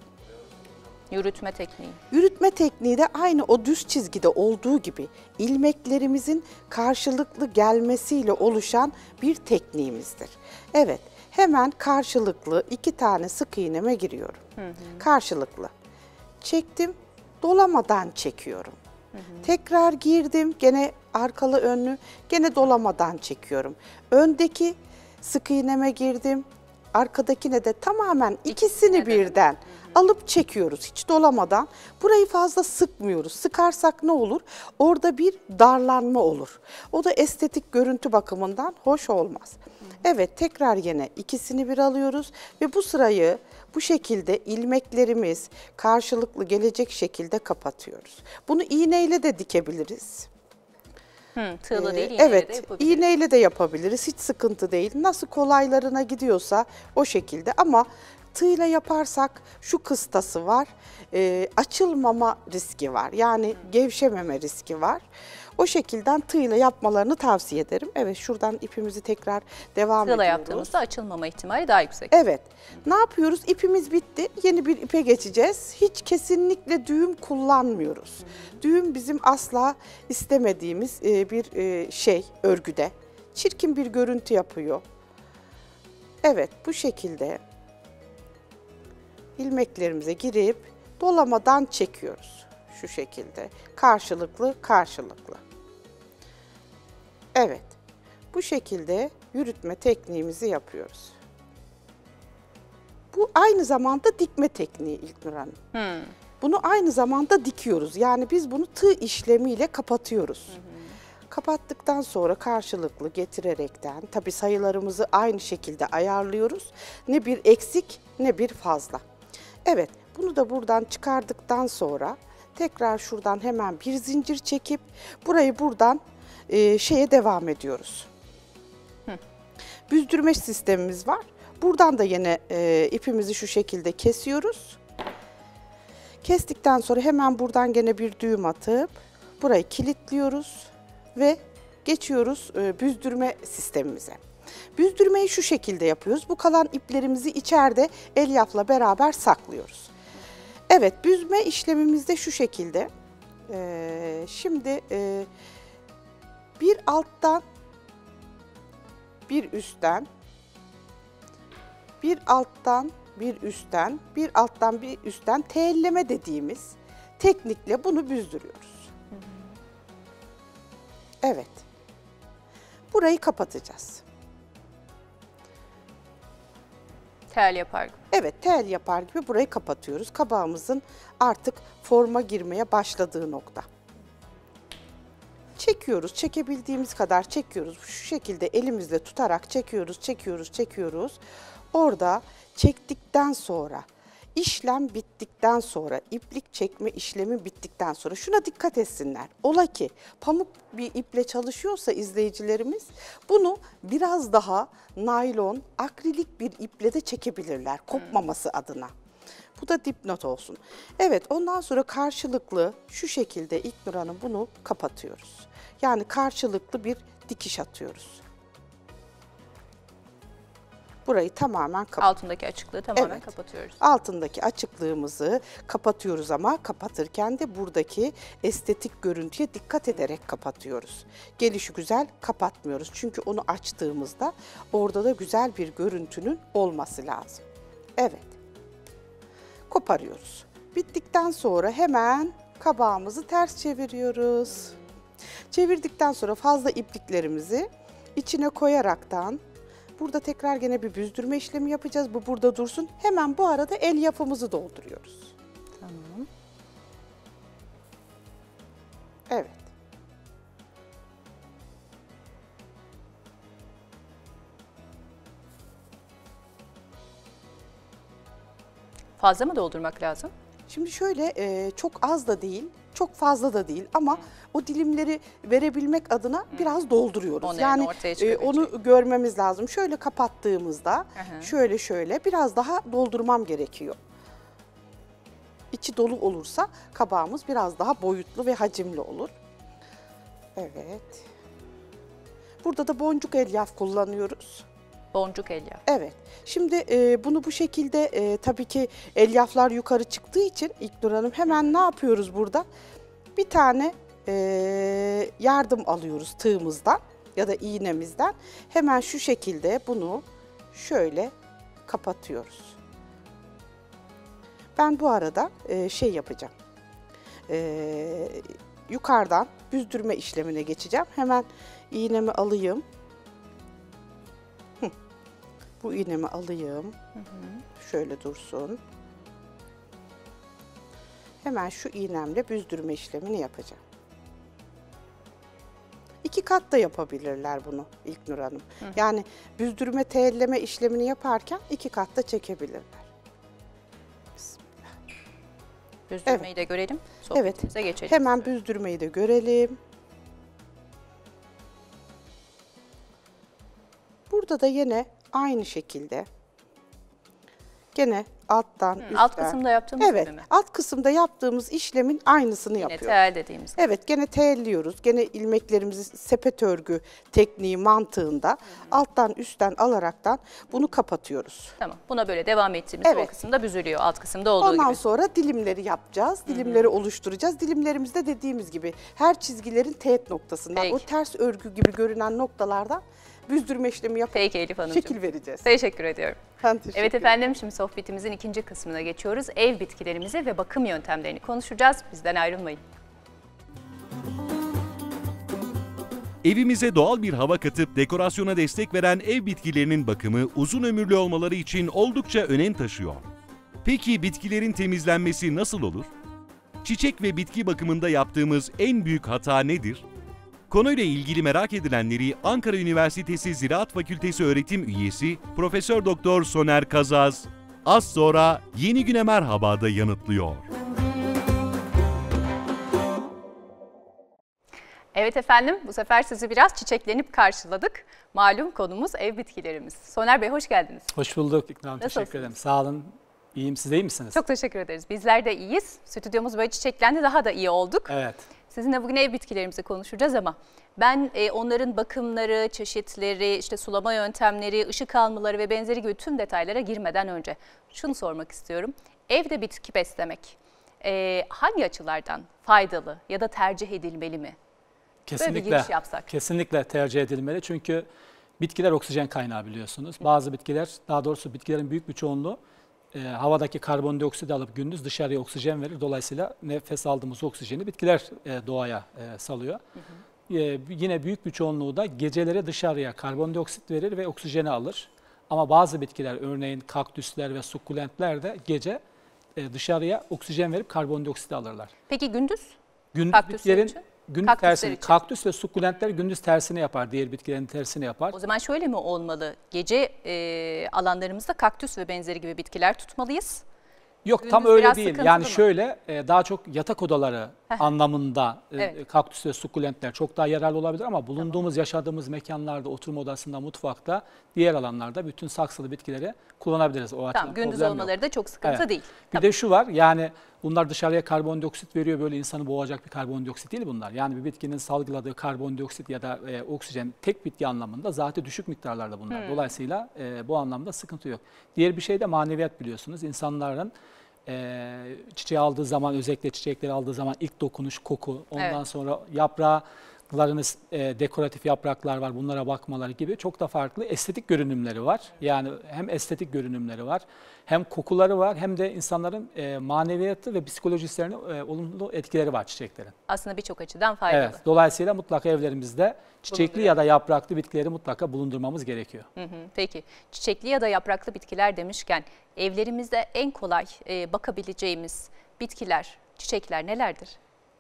Yürütme tekniği. Yürütme tekniği de aynı o düz çizgide olduğu gibi ilmeklerimizin karşılıklı gelmesiyle oluşan bir tekniğimizdir. Evet, hemen karşılıklı iki tane sık iğneme giriyorum. Hı hı. Karşılıklı. Çektim, dolamadan çekiyorum. Hı Tekrar girdim. Gene arkalı önlü. Gene dolamadan çekiyorum. Öndeki sık iğneme girdim. Arkadakine de tamamen ikisini, İkisine birden alıp çekiyoruz hiç dolamadan. Burayı fazla sıkmıyoruz. Sıkarsak ne olur? Orada bir darlanma olur. O da estetik görüntü bakımından hoş olmaz. Hı hı. Evet tekrar yine ikisini bir alıyoruz ve bu sırayı bu şekilde ilmeklerimiz karşılıklı gelecek şekilde kapatıyoruz. Bunu iğneyle de dikebiliriz. Hı, tığla ee, değil, iğneyle evet, de yapabiliriz. iğneyle de yapabiliriz. Hiç sıkıntı değil. Nasıl kolaylarına gidiyorsa o şekilde ama tığla yaparsak şu kıstası var. E, açılmama riski var. Yani gevşememe riski var. O şekilden tığla yapmalarını tavsiye ederim. Evet şuradan ipimizi tekrar devam Tığla ediyoruz. yaptığımızda açılmama ihtimali daha yüksek. Evet. Ne yapıyoruz? İpimiz bitti. Yeni bir ipe geçeceğiz. Hiç kesinlikle düğüm kullanmıyoruz. Düğüm bizim asla istemediğimiz e, bir e, şey örgüde. Çirkin bir görüntü yapıyor. Evet bu şekilde ilmeklerimize girip dolamadan çekiyoruz. Şu şekilde karşılıklı karşılıklı. Evet. Bu şekilde yürütme tekniğimizi yapıyoruz. Bu aynı zamanda dikme tekniği İlknur Hanım. Hmm. Bunu aynı zamanda dikiyoruz. Yani biz bunu tığ işlemiyle kapatıyoruz. Hı Kapattıktan sonra karşılıklı getirerekten tabii sayılarımızı aynı şekilde ayarlıyoruz. Ne bir eksik ne bir fazla. Evet bunu da buradan çıkardıktan sonra tekrar şuradan hemen bir zincir çekip burayı buradan e, şeye devam ediyoruz. Hı. Büzdürme sistemimiz var. Buradan da yine e, ipimizi şu şekilde kesiyoruz. Kestikten sonra hemen buradan yine bir düğüm atıp burayı kilitliyoruz ve geçiyoruz e, büzdürme sistemimize. Büzdürmeyi şu şekilde yapıyoruz. Bu kalan iplerimizi içeride elyafla beraber saklıyoruz. Evet büzme işlemimizde şu şekilde. Ee, şimdi e, bir alttan, bir üstten, bir alttan, bir üstten, bir alttan, bir üstten telleme dediğimiz teknikle bunu büzdürüyoruz. Evet. Burayı kapatacağız. Tel yapar gibi. Evet tel yapar gibi burayı kapatıyoruz. Kabağımızın artık forma girmeye başladığı nokta. Çekiyoruz, çekebildiğimiz kadar çekiyoruz. Şu şekilde elimizle tutarak çekiyoruz, çekiyoruz, çekiyoruz. Orada çektikten sonra, işlem bittikten sonra, iplik çekme işlemi bittikten sonra şuna dikkat etsinler. Ola ki pamuk bir iple çalışıyorsa izleyicilerimiz bunu biraz daha naylon, akrilik bir iple de çekebilirler kopmaması hmm. adına. Bu da dipnot olsun. Evet ondan sonra karşılıklı şu şekilde İlknur Hanım bunu kapatıyoruz. Yani karşılıklı bir dikiş atıyoruz. Burayı tamamen kapat. Altındaki açıklığı tamamen evet. kapatıyoruz. Altındaki açıklığımızı kapatıyoruz ama kapatırken de buradaki estetik görüntüye dikkat ederek kapatıyoruz. Gelişi güzel kapatmıyoruz. Çünkü onu açtığımızda orada da güzel bir görüntünün olması lazım. Evet. Koparıyoruz. Bittikten sonra hemen kabağımızı ters çeviriyoruz. Çevirdikten sonra fazla ipliklerimizi içine koyaraktan burada tekrar gene bir büzdürme işlemi yapacağız. Bu burada dursun. Hemen bu arada el yapımızı dolduruyoruz. Tamam. Evet. Fazla mı doldurmak lazım? Şimdi şöyle çok az da değil çok fazla da değil ama o dilimleri verebilmek adına biraz dolduruyoruz. Onların yani e, onu görmemiz lazım. Şöyle kapattığımızda hı. şöyle şöyle biraz daha doldurmam gerekiyor. İçi dolu olursa kabağımız biraz daha boyutlu ve hacimli olur. Evet. Burada da boncuk elyaf kullanıyoruz. Boncuk elyaf. Evet. Şimdi e, bunu bu şekilde e, tabii ki elyaflar yukarı çıktığı için İlknur Hanım hemen ne yapıyoruz burada? Bir tane e, yardım alıyoruz tığımızdan ya da iğnemizden. Hemen şu şekilde bunu şöyle kapatıyoruz. Ben bu arada e, şey yapacağım. E, yukarıdan büzdürme işlemine geçeceğim. Hemen iğnemi alayım. Bu iğnemi alayım. Hı hı. Şöyle dursun. Hemen şu iğnemle büzdürme işlemini yapacağım. İki kat da yapabilirler bunu İlknur Hanım. Hı. Yani büzdürme telleme işlemini yaparken iki kat da çekebilirler. Büzdürmeyi evet. de görelim. evet. geçelim. Hemen büzdürmeyi de görelim. Burada da yine aynı şekilde gene alttan Hı, üstten. Alt kısımda yaptığımız evet, mi? Alt kısımda yaptığımız işlemin aynısını gene yapıyoruz. Gene tel dediğimiz. Evet gene telliyoruz. Gene ilmeklerimizi sepet örgü tekniği mantığında Hı. alttan üstten alaraktan bunu kapatıyoruz. Tamam buna böyle devam ettiğimiz evet. o kısımda büzülüyor alt kısımda olduğu Ondan gibi. Ondan sonra dilimleri yapacağız. Dilimleri Hı. oluşturacağız. Dilimlerimizde dediğimiz gibi her çizgilerin teğet noktasından Peki. o ters örgü gibi görünen noktalardan büzdürme işlemi yapıp Peki Elif Hanımcığım. şekil vereceğiz. Teşekkür ediyorum. Ben teşekkür evet efendim şimdi sohbetimizin ikinci kısmına geçiyoruz. Ev bitkilerimizi ve bakım yöntemlerini konuşacağız. Bizden ayrılmayın. Evimize doğal bir hava katıp dekorasyona destek veren ev bitkilerinin bakımı uzun ömürlü olmaları için oldukça önem taşıyor. Peki bitkilerin temizlenmesi nasıl olur? Çiçek ve bitki bakımında yaptığımız en büyük hata nedir? Konuyla ilgili merak edilenleri Ankara Üniversitesi Ziraat Fakültesi öğretim üyesi Profesör Doktor Soner Kazaz az sonra Yeni Güne Merhaba'da yanıtlıyor. Evet efendim, bu sefer sizi biraz çiçeklenip karşıladık. Malum konumuz ev bitkilerimiz. Soner Bey hoş geldiniz. Hoş bulduk İkram, teşekkür ederim. Sağ olun, İyiyim, siz de iyi misiniz? Çok teşekkür ederiz. Bizler de iyiyiz. Stüdyomuz böyle çiçeklendi, daha da iyi olduk. Evet. Sizinle bugün ev bitkilerimizi konuşacağız ama ben e, onların bakımları, çeşitleri, işte sulama yöntemleri, ışık almaları ve benzeri gibi tüm detaylara girmeden önce şunu sormak istiyorum. Evde bitki beslemek e, hangi açılardan faydalı ya da tercih edilmeli mi? Kesinlikle, Böyle bir giriş yapsak. Kesinlikle tercih edilmeli çünkü bitkiler oksijen kaynağı biliyorsunuz. Bazı bitkiler, daha doğrusu bitkilerin büyük bir çoğunluğu e, havadaki karbondioksit alıp gündüz dışarıya oksijen verir. Dolayısıyla nefes aldığımız oksijeni bitkiler e, doğaya e, salıyor. Hı hı. E, yine büyük bir çoğunluğu da gecelere dışarıya karbondioksit verir ve oksijeni alır. Ama bazı bitkiler örneğin kaktüsler ve sukulentler de gece e, dışarıya oksijen verip karbondioksit alırlar. Peki gündüz? Gündüz bitkilerin için? gündüz Kaktüsler tersini. Için. Kaktüs ve sukulentler gündüz tersini yapar. Diğer bitkilerin tersini yapar. O zaman şöyle mi olmalı? Gece e, alanlarımızda kaktüs ve benzeri gibi bitkiler tutmalıyız. Yok Gündüz tam öyle değil. Yani mı? şöyle e, daha çok yatak odaları Heh. anlamında e, evet. kaktüs ve sukulentler çok daha yararlı olabilir ama bulunduğumuz tamam. yaşadığımız mekanlarda, oturma odasında, mutfakta, diğer alanlarda bütün saksılı bitkileri kullanabiliriz. O tamam gündüz olmaları yok. da çok sıkıntı evet. değil. Bir tamam. de şu var yani Bunlar dışarıya karbondioksit veriyor böyle insanı boğacak bir karbondioksit değil bunlar. Yani bir bitkinin salgıladığı karbondioksit ya da e, oksijen tek bitki anlamında zaten düşük miktarlarda bunlar. Hmm. Dolayısıyla e, bu anlamda sıkıntı yok. Diğer bir şey de maneviyat biliyorsunuz. İnsanların e, çiçeği aldığı zaman özellikle çiçekleri aldığı zaman ilk dokunuş koku ondan evet. sonra yaprağı larınız e, dekoratif yapraklar var bunlara bakmaları gibi çok da farklı estetik görünümleri var. Yani hem estetik görünümleri var hem kokuları var hem de insanların e, maneviyatı ve psikolojislerine e, olumlu etkileri var çiçeklerin. Aslında birçok açıdan faydalı. Evet, dolayısıyla mutlaka evlerimizde çiçekli ya da yapraklı bitkileri mutlaka bulundurmamız gerekiyor. Hı hı, peki çiçekli ya da yapraklı bitkiler demişken evlerimizde en kolay e, bakabileceğimiz bitkiler, çiçekler nelerdir?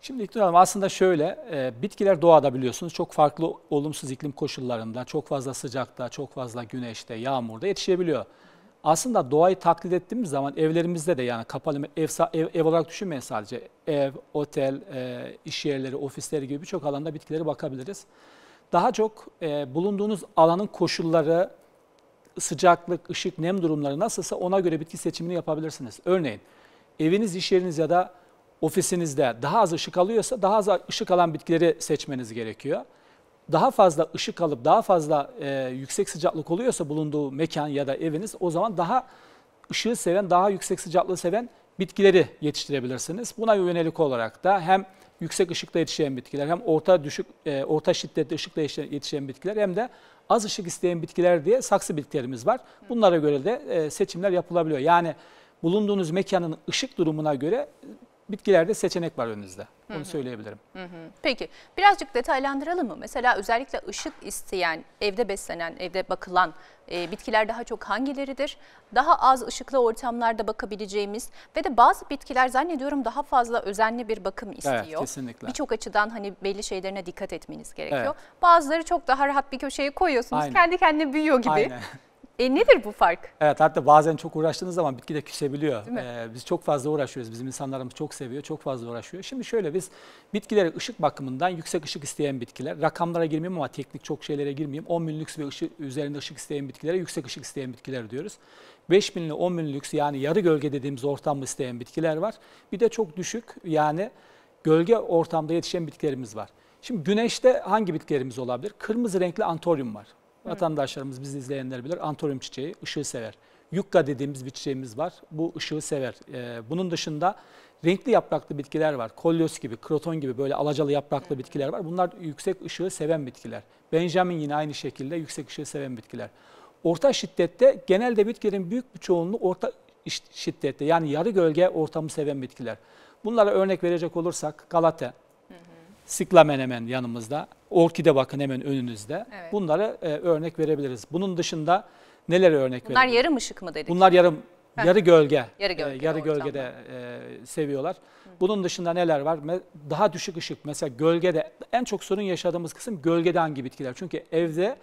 Şimdi iklim alanı aslında şöyle, e, bitkiler doğada biliyorsunuz çok farklı olumsuz iklim koşullarında, çok fazla sıcakta, çok fazla güneşte, yağmurda yetişebiliyor. Aslında doğayı taklit ettiğimiz zaman evlerimizde de yani kapalı ev, ev, ev olarak düşünmeyin sadece. Ev, otel, e, iş yerleri, ofisleri gibi birçok alanda bitkileri bakabiliriz. Daha çok e, bulunduğunuz alanın koşulları, sıcaklık, ışık, nem durumları nasılsa ona göre bitki seçimini yapabilirsiniz. Örneğin eviniz, iş yeriniz ya da ofisinizde daha az ışık alıyorsa daha az ışık alan bitkileri seçmeniz gerekiyor. Daha fazla ışık alıp daha fazla e, yüksek sıcaklık oluyorsa bulunduğu mekan ya da eviniz o zaman daha ışığı seven, daha yüksek sıcaklığı seven bitkileri yetiştirebilirsiniz. Buna yönelik olarak da hem yüksek ışıkta yetişen bitkiler hem orta düşük e, orta şiddette ışıkta yetişen bitkiler hem de az ışık isteyen bitkiler diye saksı bitkilerimiz var. Bunlara göre de e, seçimler yapılabiliyor. Yani bulunduğunuz mekanın ışık durumuna göre bitkilerde seçenek var önünüzde. Onu hı hı. söyleyebilirim. Hı hı. Peki birazcık detaylandıralım mı? Mesela özellikle ışık isteyen, evde beslenen, evde bakılan e, bitkiler daha çok hangileridir? Daha az ışıklı ortamlarda bakabileceğimiz ve de bazı bitkiler zannediyorum daha fazla özenli bir bakım istiyor. Evet kesinlikle. Birçok açıdan hani belli şeylerine dikkat etmeniz gerekiyor. Evet. Bazıları çok daha rahat bir köşeye koyuyorsunuz. Aynen. Kendi kendine büyüyor gibi. Aynen. E nedir bu fark? Evet hatta bazen çok uğraştığınız zaman bitki de küsebiliyor. Ee, biz çok fazla uğraşıyoruz. Bizim insanlarımız çok seviyor, çok fazla uğraşıyor. Şimdi şöyle biz bitkileri ışık bakımından yüksek ışık isteyen bitkiler. Rakamlara girmeyeyim ama teknik çok şeylere girmeyeyim. 10 bin lüks ve ışık, üzerinde ışık isteyen bitkilere yüksek ışık isteyen bitkiler diyoruz. 5 bin ile 10 bin lüks yani yarı gölge dediğimiz ortamı isteyen bitkiler var. Bir de çok düşük yani gölge ortamda yetişen bitkilerimiz var. Şimdi güneşte hangi bitkilerimiz olabilir? Kırmızı renkli antoryum var. Vatandaşlarımız bizi izleyenler bilir. Antorium çiçeği ışığı sever. Yukka dediğimiz bir çiçeğimiz var. Bu ışığı sever. Ee, bunun dışında renkli yapraklı bitkiler var. Kolyos gibi, kroton gibi böyle alacalı yapraklı bitkiler var. Bunlar yüksek ışığı seven bitkiler. Benjamin yine aynı şekilde yüksek ışığı seven bitkiler. Orta şiddette genelde bitkilerin büyük bir çoğunluğu orta şiddette yani yarı gölge ortamı seven bitkiler. Bunlara örnek verecek olursak galate, Siklamen hemen yanımızda. Orkide bakın hemen önünüzde. Evet. Bunlara e, örnek verebiliriz. Bunun dışında neler örnek Bunlar verebiliriz? yarım ışık mı dedik? Bunlar yarım Heh. yarı gölge. Yarı, e, gölge, e, yarı gölgede e, seviyorlar. Hı. Bunun dışında neler var? Daha düşük ışık. Mesela gölgede en çok sorun yaşadığımız kısım gölgede hangi bitkiler? Çünkü evde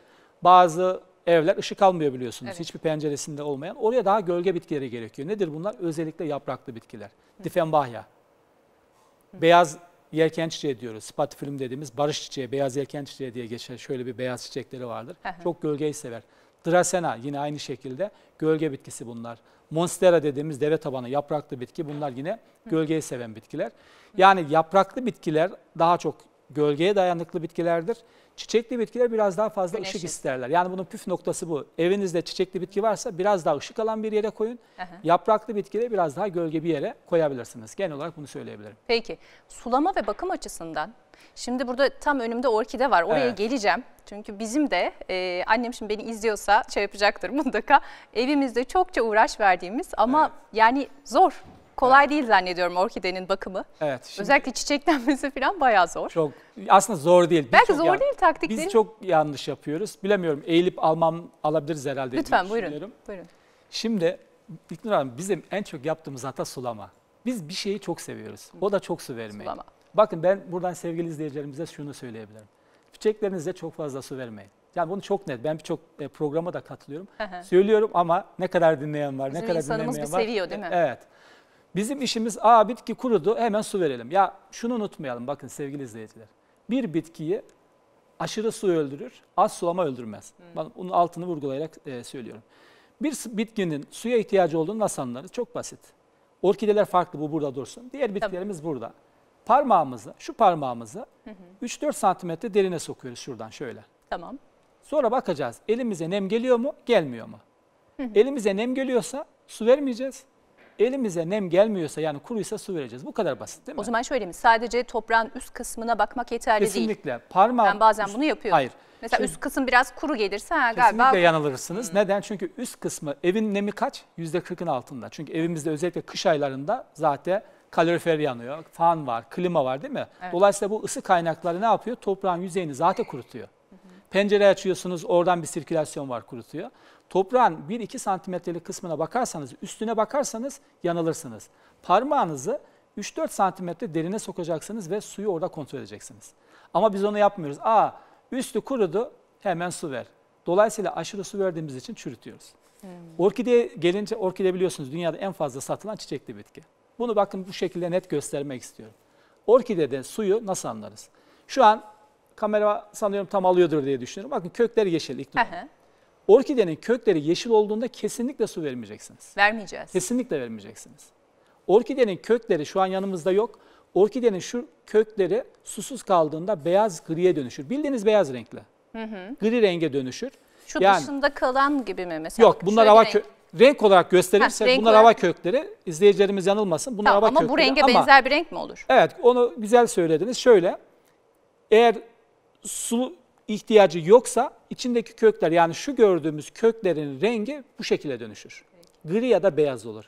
bazı evler ışık almıyor biliyorsunuz. Evet. Hiçbir penceresinde olmayan. Oraya daha gölge bitkileri gerekiyor. Nedir bunlar? Özellikle yapraklı bitkiler. Hı. Difenbahya. Hı. Beyaz yelken çiçeği diyoruz. Spat film dediğimiz barış çiçeği, beyaz yelken çiçeği diye geçer. Şöyle bir beyaz çiçekleri vardır. Çok gölgeyi sever. Drasena yine aynı şekilde gölge bitkisi bunlar. Monstera dediğimiz deve tabanı yapraklı bitki bunlar yine gölgeyi seven bitkiler. Yani yapraklı bitkiler daha çok gölgeye dayanıklı bitkilerdir. Çiçekli bitkiler biraz daha fazla Güneşin. ışık isterler. Yani bunun püf noktası bu. Evinizde çiçekli bitki varsa biraz daha ışık alan bir yere koyun. Aha. Yapraklı bitkileri biraz daha gölge bir yere koyabilirsiniz. Genel olarak bunu söyleyebilirim. Peki sulama ve bakım açısından şimdi burada tam önümde orkide var. Oraya evet. geleceğim. Çünkü bizim de e, annem şimdi beni izliyorsa şey yapacaktır [LAUGHS] mutlaka. Evimizde çokça uğraş verdiğimiz ama evet. yani zor Kolay evet. değil zannediyorum orkidenin bakımı. Evet. Şimdi, Özellikle çiçeklenmesi falan bayağı zor. Çok aslında zor değil. Biz Belki zor yan, değil taktikleri. Biz çok yanlış yapıyoruz. Bilemiyorum eğilip almam alabiliriz herhalde. Lütfen buyurun. buyurun. Şimdi İknur Hanım bizim en çok yaptığımız hata sulama. Biz bir şeyi çok seviyoruz. O da çok su vermeyi. Sulama. Bakın ben buradan sevgili izleyicilerimize şunu söyleyebilirim. Çiçeklerinize çok fazla su vermeyin. Yani bunu çok net. Ben birçok e, programa da katılıyorum. Hı hı. Söylüyorum ama ne kadar dinleyen var, Bizim ne kadar dinlemeyen var. Bizim insanımız bir seviyor değil mi? Evet. Bizim işimiz a bitki kurudu hemen su verelim. Ya şunu unutmayalım bakın sevgili izleyiciler. Bir bitkiyi aşırı su öldürür, az sulama öldürmez. Hmm. Ben bunun altını vurgulayarak e, söylüyorum. Bir bitkinin suya ihtiyacı olduğunu nasıl anlarız? Çok basit. Orkideler farklı bu burada dursun. Diğer bitkilerimiz Tabii. burada. Parmağımızı, şu parmağımızı 3-4 santimetre derine sokuyoruz şuradan şöyle. Tamam. Sonra bakacağız elimize nem geliyor mu, gelmiyor mu? Hı hı. Elimize nem geliyorsa su vermeyeceğiz. Elimize nem gelmiyorsa yani kuruysa su vereceğiz. Bu kadar basit değil mi? O zaman şöyle mi? Sadece toprağın üst kısmına bakmak yeterli Kesinlikle. değil. Kesinlikle. Parmağım... Ben bazen üst, bunu yapıyorum. Hayır. Mesela Şimdi, üst kısım biraz kuru gelirse ha, kesinlikle galiba... Kesinlikle yanılırsınız. Hmm. Neden? Çünkü üst kısmı evin nemi kaç? %40'ın altında. Çünkü evimizde özellikle kış aylarında zaten kalorifer yanıyor, fan var, klima var değil mi? Evet. Dolayısıyla bu ısı kaynakları ne yapıyor? Toprağın yüzeyini zaten kurutuyor. Pencere açıyorsunuz oradan bir sirkülasyon var kurutuyor. Toprağın 1-2 santimetrelik kısmına bakarsanız, üstüne bakarsanız yanılırsınız. Parmağınızı 3-4 santimetre derine sokacaksınız ve suyu orada kontrol edeceksiniz. Ama biz onu yapmıyoruz. Aa üstü kurudu hemen su ver. Dolayısıyla aşırı su verdiğimiz için çürütüyoruz. Hmm. Orkideye gelince orkide biliyorsunuz dünyada en fazla satılan çiçekli bitki. Bunu bakın bu şekilde net göstermek istiyorum. Orkidede suyu nasıl anlarız? Şu an kamera sanıyorum tam alıyordur diye düşünüyorum. Bakın kökler yeşil ilk Orkidenin kökleri yeşil olduğunda kesinlikle su vermeyeceksiniz. Vermeyeceğiz. Kesinlikle vermeyeceksiniz. Orkidenin kökleri şu an yanımızda yok. Orkidenin şu kökleri susuz kaldığında beyaz griye dönüşür. Bildiğiniz beyaz renkli. Hı hı. Gri renge dönüşür. Şu yani, dışında kalan gibi mi mesela? Yok bunlar hava renk. renk olarak gösterilirse ha, renk bunlar olarak... hava kökleri. İzleyicilerimiz yanılmasın. Bunlar tamam, hava ama kökleri. Ama bu renge ama, benzer bir renk mi olur? Evet onu güzel söylediniz. Şöyle eğer su ihtiyacı yoksa içindeki kökler yani şu gördüğümüz köklerin rengi bu şekilde dönüşür. Gri ya da beyaz olur.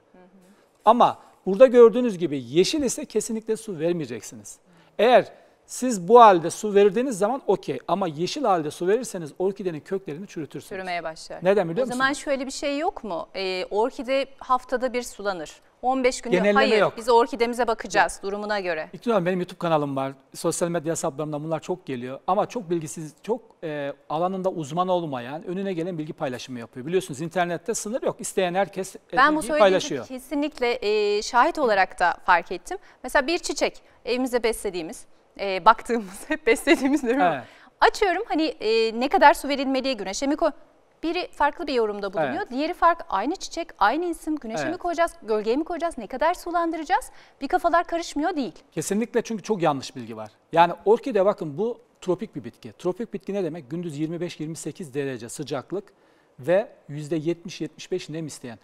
Ama burada gördüğünüz gibi yeşil ise kesinlikle su vermeyeceksiniz. Eğer siz bu halde su verdiğiniz zaman okey ama yeşil halde su verirseniz orkidenin köklerini çürütürsünüz. Çürümeye başlar. Neden biliyor musunuz? O zaman şöyle bir şey yok mu? Ee, orkide haftada bir sulanır. 15 günde Genelleme hayır yok. biz orkidemize bakacağız yok. durumuna göre. İktidarım benim YouTube kanalım var. Sosyal medya hesaplarımdan bunlar çok geliyor. Ama çok bilgisiz, çok e, alanında uzman olmayan, önüne gelen bilgi paylaşımı yapıyor. Biliyorsunuz internette sınır yok. İsteyen herkes e, ben bilgiyi bu paylaşıyor. Ben kesinlikle e, şahit olarak da fark ettim. Mesela bir çiçek evimize beslediğimiz, e, baktığımız, [LAUGHS] hep beslediğimiz değil mi? Evet. Açıyorum hani e, ne kadar su verilmeli, güneşe mi koy... Biri farklı bir yorumda bulunuyor. Evet. Diğeri fark aynı çiçek, aynı isim. Güneşe evet. mi koyacağız, gölgeye mi koyacağız, ne kadar sulandıracağız? Bir kafalar karışmıyor değil. Kesinlikle çünkü çok yanlış bilgi var. Yani orkide bakın bu tropik bir bitki. Tropik bitki ne demek? Gündüz 25-28 derece sıcaklık ve %70-75 nem isteyen.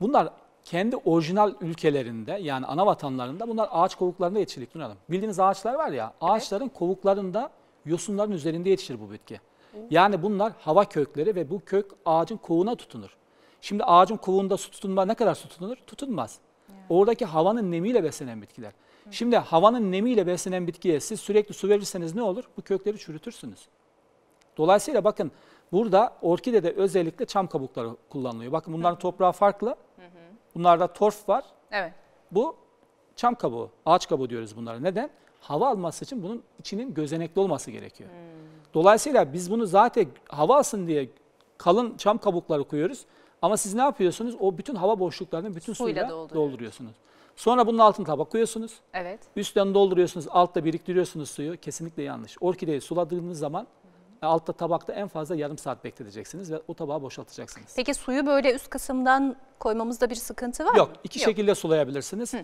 Bunlar kendi orijinal ülkelerinde yani ana vatanlarında bunlar ağaç kovuklarında yetişir İlknur Hanım. Bildiğiniz ağaçlar var ya ağaçların evet. kovuklarında yosunların üzerinde yetişir bu bitki. Yani bunlar hava kökleri ve bu kök ağacın kovuğuna tutunur. Şimdi ağacın kovuğunda su tutunma ne kadar su tutunur? Tutunmaz. Yani. Oradaki havanın nemiyle beslenen bitkiler. Hı. Şimdi havanın nemiyle beslenen bitkiye siz sürekli su verirseniz ne olur? Bu kökleri çürütürsünüz. Dolayısıyla bakın burada orkidede özellikle çam kabukları kullanılıyor. Bakın bunların Hı. toprağı farklı. Hı hı. Bunlarda torf var. Evet. Bu çam kabuğu, ağaç kabuğu diyoruz bunlara. Neden? Hava alması için bunun içinin gözenekli olması gerekiyor. Hmm. Dolayısıyla biz bunu zaten hava alsın diye kalın çam kabukları koyuyoruz. Ama siz ne yapıyorsunuz? O bütün hava boşluklarını bütün suyla, suyla dolduruyor. dolduruyorsunuz. Sonra bunun altını tabak koyuyorsunuz. Evet. Üstten dolduruyorsunuz, altta biriktiriyorsunuz suyu. Kesinlikle yanlış. Orkideyi suladığınız zaman e, altta tabakta en fazla yarım saat bekleteceksiniz ve o tabağı boşaltacaksınız. Peki suyu böyle üst kısımdan koymamızda bir sıkıntı var Yok, mı? Yok, iki şekilde sulayabilirsiniz. Hı.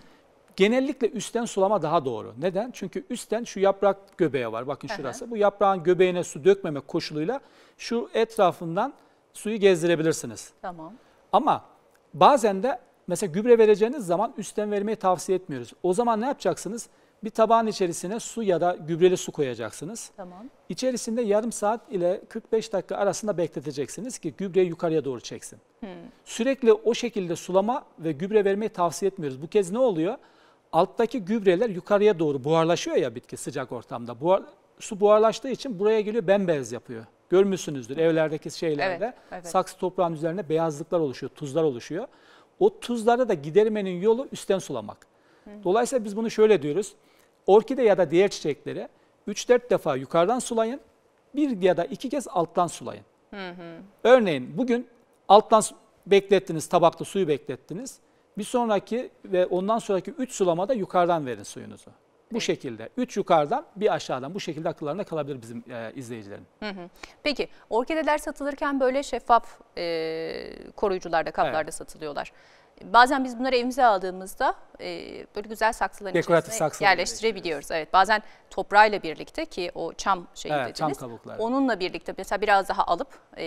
Genellikle üstten sulama daha doğru. Neden? Çünkü üstten şu yaprak göbeğe var. Bakın şurası. Aha. Bu yaprağın göbeğine su dökmeme koşuluyla şu etrafından suyu gezdirebilirsiniz. Tamam. Ama bazen de mesela gübre vereceğiniz zaman üstten vermeyi tavsiye etmiyoruz. O zaman ne yapacaksınız? Bir tabağın içerisine su ya da gübreli su koyacaksınız. Tamam. İçerisinde yarım saat ile 45 dakika arasında bekleteceksiniz ki gübreyi yukarıya doğru çeksin. Hmm. Sürekli o şekilde sulama ve gübre vermeyi tavsiye etmiyoruz. Bu kez ne oluyor? alttaki gübreler yukarıya doğru buharlaşıyor ya bitki sıcak ortamda. Buhar, su buharlaştığı için buraya geliyor bembeyaz yapıyor. Görmüşsünüzdür evlerdeki şeylerde evet, evet. saksı toprağın üzerine beyazlıklar oluşuyor, tuzlar oluşuyor. O tuzları da gidermenin yolu üstten sulamak. Dolayısıyla biz bunu şöyle diyoruz. Orkide ya da diğer çiçekleri 3-4 defa yukarıdan sulayın, bir ya da iki kez alttan sulayın. Hı hı. Örneğin bugün alttan beklettiniz, tabakta suyu beklettiniz. Bir sonraki ve ondan sonraki 3 sulamada yukarıdan verin suyunuzu. Bu şekilde. Üç yukarıdan, bir aşağıdan. Bu şekilde akıllarında kalabilir bizim e, izleyicilerin. Hı hı. Peki orkideler satılırken böyle şeffaf e, koruyucularda, kaplarda evet. satılıyorlar. Bazen biz bunları evimize aldığımızda e, böyle güzel saksıların Dekoratif içerisine yerleştirebiliyoruz. Evet bazen toprağıyla birlikte ki o çam şeyi evet, dediniz. Çam kabukları. Onunla birlikte mesela biraz daha alıp e,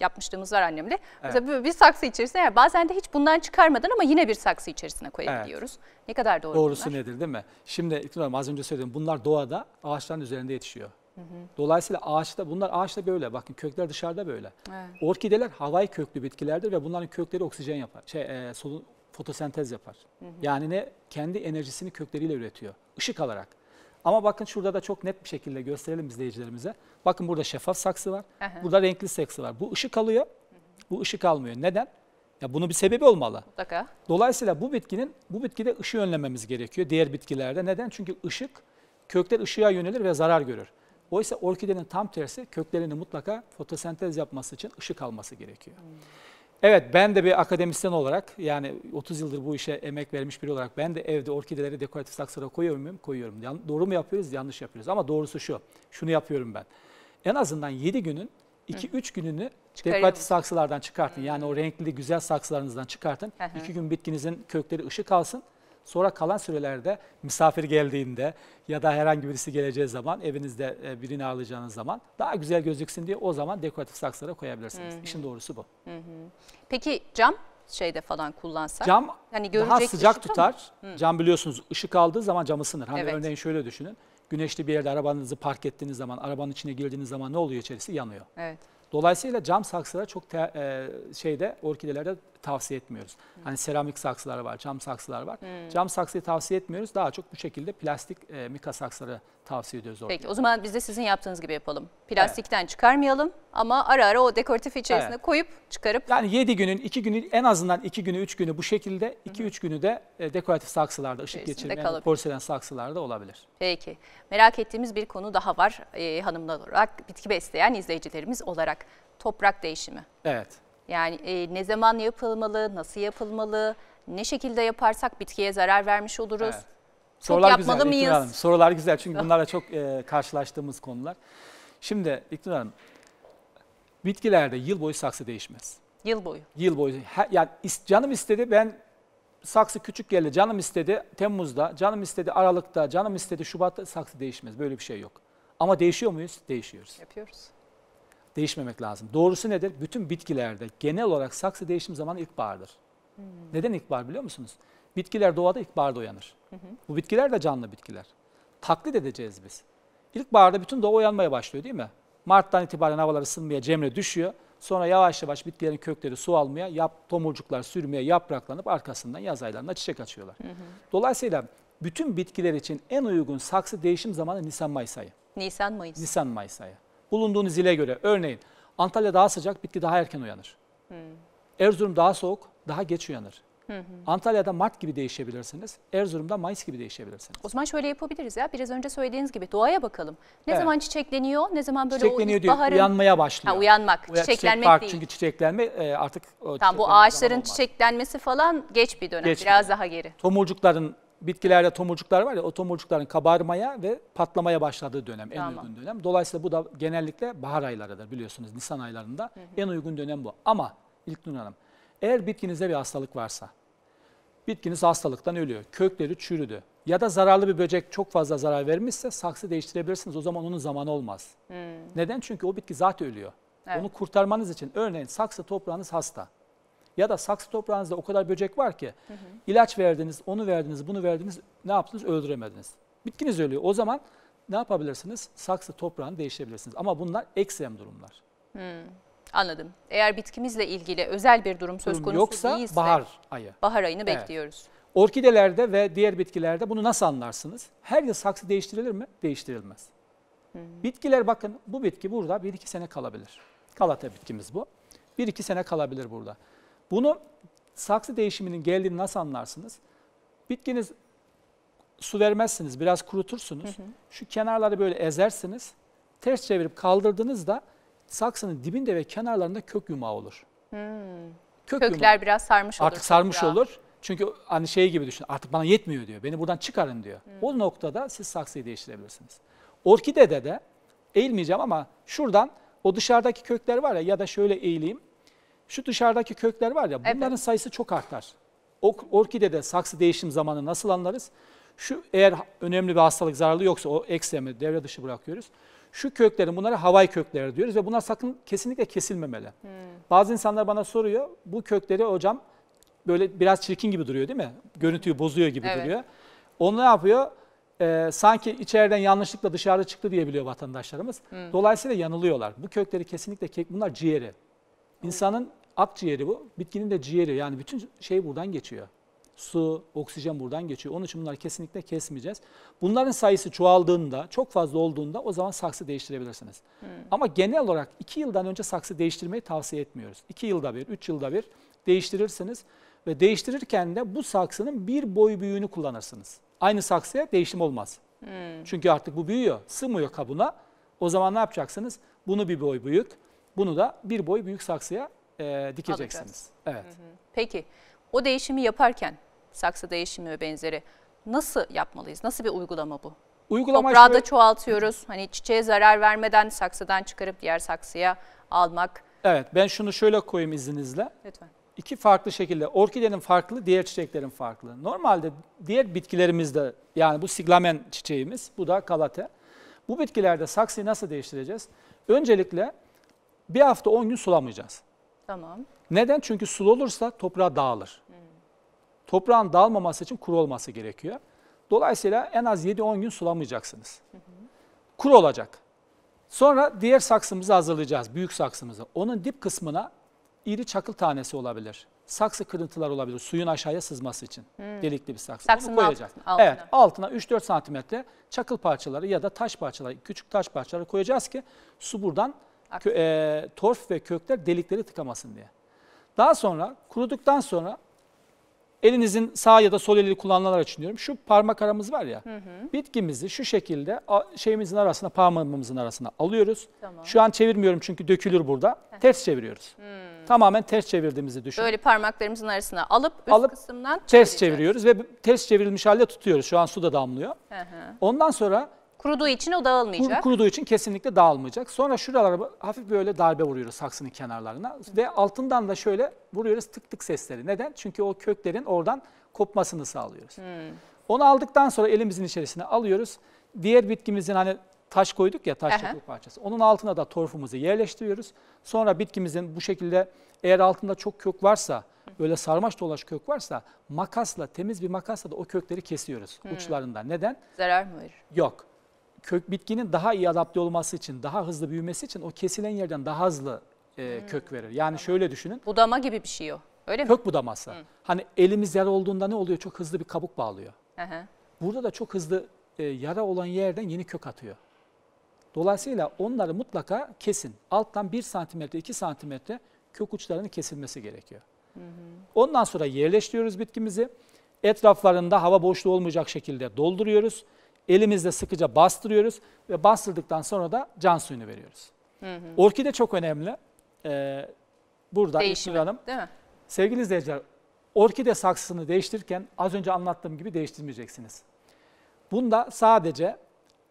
yapmışlığımız var annemle. Evet. Mesela bir saksı içerisine bazen de hiç bundan çıkarmadan ama yine bir saksı içerisine koyabiliyoruz. Evet. Ne kadar doğru Doğrusu bunlar? nedir değil mi? Şimdi İklim az önce söyledim bunlar doğada ağaçların üzerinde yetişiyor. Dolayısıyla ağaçta bunlar ağaçta böyle bakın kökler dışarıda böyle. Evet. Orkideler havai köklü bitkilerdir ve bunların kökleri oksijen yapar. Şey e, solun, fotosentez yapar. Hı hı. Yani ne kendi enerjisini kökleriyle üretiyor ışık alarak. Ama bakın şurada da çok net bir şekilde gösterelim izleyicilerimize. Bakın burada şeffaf saksı var. Hı Burada renkli saksı var. Bu ışık alıyor. Bu ışık almıyor. Neden? Ya bunun bir sebebi olmalı. Mutlaka. Dolayısıyla bu bitkinin bu bitkide ışığı önlememiz gerekiyor diğer bitkilerde. Neden? Çünkü ışık kökler ışığa yönelir ve zarar görür. Oysa orkidenin tam tersi köklerini mutlaka fotosentez yapması için ışık alması gerekiyor. Hmm. Evet ben de bir akademisyen olarak yani 30 yıldır bu işe emek vermiş biri olarak ben de evde orkideleri dekoratif saksılara koyuyor muyum? Koyuyorum. Doğru mu yapıyoruz? Yanlış yapıyoruz. Ama doğrusu şu. Şunu yapıyorum ben. En azından 7 günün 2-3 gününü dekoratif saksılardan çıkartın. Yani o renkli güzel saksılarınızdan çıkartın. 2 gün bitkinizin kökleri ışık alsın. Sonra kalan sürelerde misafir geldiğinde ya da herhangi birisi geleceği zaman evinizde e, birini alacağınız zaman daha güzel gözüksün diye o zaman dekoratif saksılara koyabilirsiniz. Hı hı. İşin doğrusu bu. Hı hı. Peki cam şeyde falan kullansak. Cam hani daha sıcak tutar. Mı? Cam biliyorsunuz ışık aldığı zaman cam ısınır. Hani evet. örneğin şöyle düşünün. Güneşli bir yerde arabanızı park ettiğiniz zaman, arabanın içine girdiğiniz zaman ne oluyor içerisi? Yanıyor. Evet. Dolayısıyla cam saksılara çok te, e, şeyde orkidelerde tavsiye etmiyoruz. Hani seramik saksılar var, cam saksılar var. Hmm. Cam saksıyı tavsiye etmiyoruz. Daha çok bu şekilde plastik e, mika saksıları tavsiye ediyoruz orada. Peki o zaman biz de sizin yaptığınız gibi yapalım. Plastikten evet. çıkarmayalım ama ara ara o dekoratif içerisine evet. koyup çıkarıp. Yani 7 günün, 2 günün en azından 2 günü, 3 günü bu şekilde 2-3 günü de e, dekoratif saksılarda ışık geçirmeyen porselen saksılarda olabilir. Peki merak ettiğimiz bir konu daha var e, hanımlar olarak bitki besleyen izleyicilerimiz olarak toprak değişimi. Evet. Yani e, ne zaman yapılmalı, nasıl yapılmalı, ne şekilde yaparsak bitkiye zarar vermiş oluruz. Evet. Çok yapmalı güzel, mıyız? Sorular güzel çünkü [LAUGHS] bunlarla çok e, karşılaştığımız konular. Şimdi İknur Hanım, bitkilerde yıl boyu saksı değişmez. Yıl boyu. Yıl boyu. yani canım istedi ben saksı küçük geldi canım istedi Temmuz'da, canım istedi Aralık'ta, canım istedi Şubat'ta saksı değişmez. Böyle bir şey yok. Ama değişiyor muyuz? Değişiyoruz. Yapıyoruz değişmemek lazım. Doğrusu nedir? Bütün bitkilerde genel olarak saksı değişim zamanı ilkbahardır. Hmm. Neden ilkbahar biliyor musunuz? Bitkiler doğada ilkbaharda uyanır. Hı Bu bitkiler de canlı bitkiler. Taklit edeceğiz biz. İlkbaharda bütün doğa uyanmaya başlıyor değil mi? Mart'tan itibaren havalar ısınmaya, cemre düşüyor. Sonra yavaş yavaş bitkilerin kökleri su almaya, yap, tomurcuklar sürmeye, yapraklanıp arkasından yaz aylarında çiçek açıyorlar. Hı Dolayısıyla bütün bitkiler için en uygun saksı değişim zamanı Nisan-Mayıs ayı. Nisan-Mayıs. Nisan-Mayıs ayı bulunduğunuz ile göre. Örneğin Antalya daha sıcak, bitki daha erken uyanır. Hmm. Erzurum daha soğuk, daha geç uyanır. Hı hı. Antalya'da Mart gibi değişebilirsiniz. Erzurum'da Mayıs gibi değişebilirsiniz. O zaman şöyle yapabiliriz ya. Biraz önce söylediğiniz gibi doğaya bakalım. Ne evet. zaman çiçekleniyor? Ne zaman böyle çiçekleniyor o diyor, baharın... uyanmaya başlıyor. Ha, uyanmak, çiçeklenmek çiçek, fark, değil. Çünkü çiçeklenme e, artık... Tam bu ağaçların çiçeklenmesi falan geç bir dönem. Geç biraz bir. daha geri. Tomurcukların bitkilerde tomurcuklar var ya o tomurcukların kabarmaya ve patlamaya başladığı dönem en uygun dönem. Dolayısıyla bu da genellikle bahar aylarıdır biliyorsunuz Nisan aylarında en uygun dönem bu. Ama ilk Hanım eğer bitkinizde bir hastalık varsa bitkiniz hastalıktan ölüyor kökleri çürüdü ya da zararlı bir böcek çok fazla zarar vermişse saksı değiştirebilirsiniz o zaman onun zamanı olmaz. Hmm. Neden? Çünkü o bitki zaten ölüyor. Evet. Onu kurtarmanız için örneğin saksı toprağınız hasta. Ya da saksı toprağınızda o kadar böcek var ki hı hı. ilaç verdiniz, onu verdiniz, bunu verdiniz ne yaptınız öldüremediniz. Bitkiniz ölüyor. O zaman ne yapabilirsiniz? Saksı toprağını değiştirebilirsiniz. Ama bunlar eksem durumlar. Hmm, anladım. Eğer bitkimizle ilgili özel bir durum söz konusu Yoksa değilse bahar ayı. Bahar ayını evet. bekliyoruz. Orkidelerde ve diğer bitkilerde bunu nasıl anlarsınız? Her yıl saksı değiştirilir mi? Değiştirilmez. Hmm. Bitkiler bakın bu bitki burada 1-2 sene kalabilir. Galata bitkimiz bu. 1-2 sene kalabilir burada. Bunu saksı değişiminin geldiğini nasıl anlarsınız? Bitkiniz su vermezsiniz, biraz kurutursunuz. Hı hı. Şu kenarları böyle ezersiniz. Ters çevirip kaldırdığınızda saksının dibinde ve kenarlarında kök yumağı olur. Hmm. Kök Kökler yumağı. biraz sarmış olur. Artık sarmış toprağı. olur. Çünkü hani şey gibi düşün artık bana yetmiyor diyor. Beni buradan çıkarın diyor. Hmm. O noktada siz saksıyı değiştirebilirsiniz. Orkide de de eğilmeyeceğim ama şuradan o dışarıdaki kökler var ya ya da şöyle eğileyim. Şu dışarıdaki kökler var ya bunların evet. sayısı çok artar. de saksı değişim zamanı nasıl anlarız? Şu eğer önemli bir hastalık zararlı yoksa o eksemi devre dışı bırakıyoruz. Şu köklerin bunlara havai kökleri diyoruz ve bunlar sakın kesinlikle kesilmemeli. Hmm. Bazı insanlar bana soruyor bu kökleri hocam böyle biraz çirkin gibi duruyor değil mi? Görüntüyü bozuyor gibi evet. duruyor. Onu ne yapıyor? Ee, sanki içeriden yanlışlıkla dışarı çıktı diyebiliyor vatandaşlarımız. Hmm. Dolayısıyla yanılıyorlar. Bu kökleri kesinlikle kek bunlar ciğeri. İnsanın Akciğeri bu. Bitkinin de ciğeri yani bütün şey buradan geçiyor. Su, oksijen buradan geçiyor. Onun için bunları kesinlikle kesmeyeceğiz. Bunların sayısı çoğaldığında, çok fazla olduğunda o zaman saksı değiştirebilirsiniz. Hmm. Ama genel olarak 2 yıldan önce saksı değiştirmeyi tavsiye etmiyoruz. 2 yılda bir, 3 yılda bir değiştirirsiniz ve değiştirirken de bu saksının bir boy büyüğünü kullanırsınız. Aynı saksıya değişim olmaz. Hmm. Çünkü artık bu büyüyor, sığmıyor kabına. O zaman ne yapacaksınız? Bunu bir boy büyük, bunu da bir boy büyük saksıya e, dikeceksiniz. Alacağız. Evet. Hı hı. Peki o değişimi yaparken saksı değişimi ve benzeri nasıl yapmalıyız? Nasıl bir uygulama bu? Uygulama Toprağı şöyle... da çoğaltıyoruz. Hani çiçeğe zarar vermeden saksıdan çıkarıp diğer saksıya almak. Evet ben şunu şöyle koyayım izninizle. Lütfen. İki farklı şekilde. Orkidenin farklı, diğer çiçeklerin farklı. Normalde diğer bitkilerimizde yani bu siglamen çiçeğimiz, bu da kalate. Bu bitkilerde saksıyı nasıl değiştireceğiz? Öncelikle bir hafta 10 gün sulamayacağız. Tamam. Neden? Çünkü sulu olursa toprağa dağılır. Hmm. Toprağın dağılmaması için kuru olması gerekiyor. Dolayısıyla en az 7-10 gün sulamayacaksınız. Kuru olacak. Sonra diğer saksımızı hazırlayacağız, büyük saksımızı. Onun dip kısmına iri çakıl tanesi olabilir. Saksı kırıntılar olabilir suyun aşağıya sızması için. Hmm. Delikli bir saksı. Saksının Onu koyacak. Altına. Evet, altına 3-4 santimetre çakıl parçaları ya da taş parçaları, küçük taş parçaları koyacağız ki su buradan Kö, e, torf ve kökler delikleri tıkamasın diye. Daha sonra kuruduktan sonra elinizin sağ ya da sol elini kullananlar için diyorum. Şu parmak aramız var ya. Hı hı. Bitkimizi şu şekilde şeyimizin arasına, parmağımızın arasına alıyoruz. Tamam. Şu an çevirmiyorum çünkü dökülür burada. Heh. Ters çeviriyoruz. Hmm. Tamamen ters çevirdiğimizi düşün. Böyle parmaklarımızın arasına alıp üst alıp, kısımdan ters çeviriyoruz ve ters çevrilmiş halde tutuyoruz. Şu an su da damlıyor. Hı hı. Ondan sonra Kuruduğu için o dağılmayacak. Kuruduğu için kesinlikle dağılmayacak. Sonra şuralara hafif böyle darbe vuruyoruz saksının kenarlarına. Hı. Ve altından da şöyle vuruyoruz tık tık sesleri. Neden? Çünkü o köklerin oradan kopmasını sağlıyoruz. Hı. Hmm. Onu aldıktan sonra elimizin içerisine alıyoruz. Diğer bitkimizin hani taş koyduk ya taş yapı parçası. Onun altına da torfumuzu yerleştiriyoruz. Sonra bitkimizin bu şekilde eğer altında çok kök varsa böyle sarmaş dolaş kök varsa makasla temiz bir makasla da o kökleri kesiyoruz hmm. uçlarından. Neden? Zarar mı verir? Yok kök bitkinin daha iyi adapte olması için, daha hızlı büyümesi için o kesilen yerden daha hızlı e, hmm. kök verir. Yani tamam. şöyle düşünün. Budama gibi bir şey o. Öyle kök mi? budaması. Hmm. Hani elimiz yara olduğunda ne oluyor? Çok hızlı bir kabuk bağlıyor. Aha. Burada da çok hızlı e, yara olan yerden yeni kök atıyor. Dolayısıyla onları mutlaka kesin. Alttan 1 santimetre, 2 santimetre kök uçlarının kesilmesi gerekiyor. Ondan sonra yerleştiriyoruz bitkimizi. Etraflarında hava boşluğu olmayacak şekilde dolduruyoruz. Elimizle sıkıca bastırıyoruz ve bastırdıktan sonra da can suyunu veriyoruz. Hı hı. Orkide çok önemli. Ee, burada Değişimi, Değil mi? Sevgili izleyiciler, orkide saksısını değiştirirken az önce anlattığım gibi değiştirmeyeceksiniz. Bunda sadece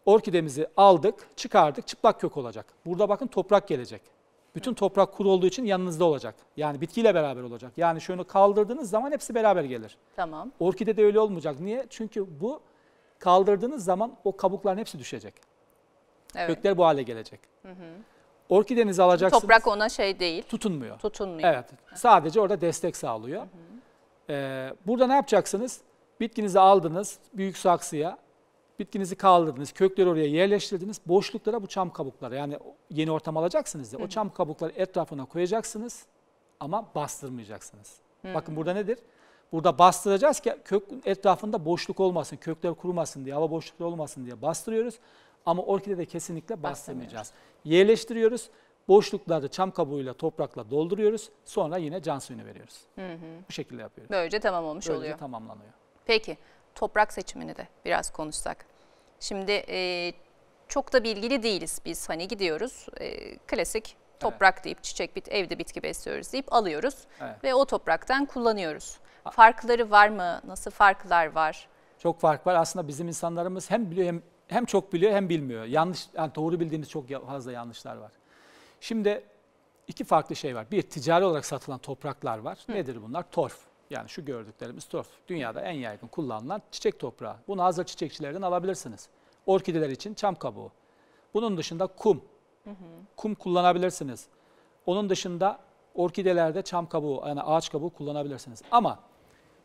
orkidemizi aldık, çıkardık, çıplak kök olacak. Burada bakın toprak gelecek. Bütün toprak kuru olduğu için yanınızda olacak. Yani bitkiyle beraber olacak. Yani şunu kaldırdığınız zaman hepsi beraber gelir. Tamam. Orkide de öyle olmayacak. Niye? Çünkü bu kaldırdığınız zaman o kabukların hepsi düşecek. Evet. Kökler bu hale gelecek. Hı hı. Orkidenizi alacaksınız. Toprak ona şey değil. Tutunmuyor. Tutunmuyor. Evet. Sadece orada destek sağlıyor. Hı hı. Ee, burada ne yapacaksınız? Bitkinizi aldınız büyük saksıya. Bitkinizi kaldırdınız, kökleri oraya yerleştirdiniz. Boşluklara bu çam kabukları yani yeni ortam alacaksınız ya. O çam kabukları etrafına koyacaksınız ama bastırmayacaksınız. Hı hı. Bakın burada nedir? Burada bastıracağız ki kök etrafında boşluk olmasın, kökler kurumasın diye, hava boşlukları olmasın diye bastırıyoruz. Ama orkide de kesinlikle bastırmayacağız. Yerleştiriyoruz. boşlukları çam kabuğuyla toprakla dolduruyoruz. Sonra yine can suyunu veriyoruz. Hı hı. Bu şekilde yapıyoruz. Böylece tamam olmuş Böylece oluyor. tamamlanıyor. Peki toprak seçimini de biraz konuşsak. Şimdi e, çok da bilgili değiliz biz. Hani gidiyoruz e, klasik toprak evet. deyip çiçek bit evde bitki besliyoruz deyip alıyoruz. Evet. Ve o topraktan kullanıyoruz. Farkları var mı? Nasıl farklar var? Çok fark var. Aslında bizim insanlarımız hem biliyor hem hem çok biliyor hem bilmiyor. Yanlış yani doğru bildiğiniz çok fazla yanlışlar var. Şimdi iki farklı şey var. Bir ticari olarak satılan topraklar var. Hı. Nedir bunlar? Torf. Yani şu gördüklerimiz torf. Dünyada en yaygın kullanılan çiçek toprağı. Bunu hazır çiçekçilerden alabilirsiniz. Orkideler için çam kabuğu. Bunun dışında kum. Hı hı. Kum kullanabilirsiniz. Onun dışında orkidelerde çam kabuğu yani ağaç kabuğu kullanabilirsiniz. Ama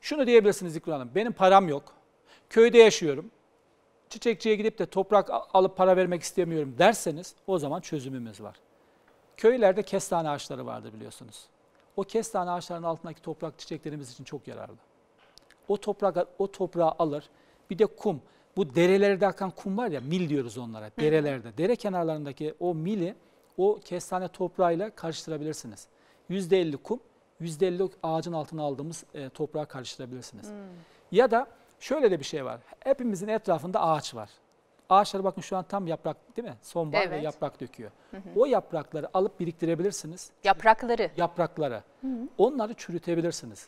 şunu diyebilirsiniz İknur Hanım, benim param yok, köyde yaşıyorum, çiçekçiye gidip de toprak alıp para vermek istemiyorum derseniz o zaman çözümümüz var. Köylerde kestane ağaçları vardı biliyorsunuz. O kestane ağaçlarının altındaki toprak çiçeklerimiz için çok yararlı. O toprak o toprağı alır, bir de kum. Bu derelerde akan kum var ya, mil diyoruz onlara, derelerde. Dere kenarlarındaki o mili o kestane toprağıyla karıştırabilirsiniz. %50 kum, %50 ağacın altına aldığımız e, toprağa karıştırabilirsiniz. Hmm. Ya da şöyle de bir şey var. Hepimizin etrafında ağaç var. Ağaçlar bakın şu an tam yaprak değil mi? Sonbahar evet. ve yaprak döküyor. Hı hı. O yaprakları alıp biriktirebilirsiniz. Yaprakları. Yaprakları. Hı hı. Onları çürütebilirsiniz.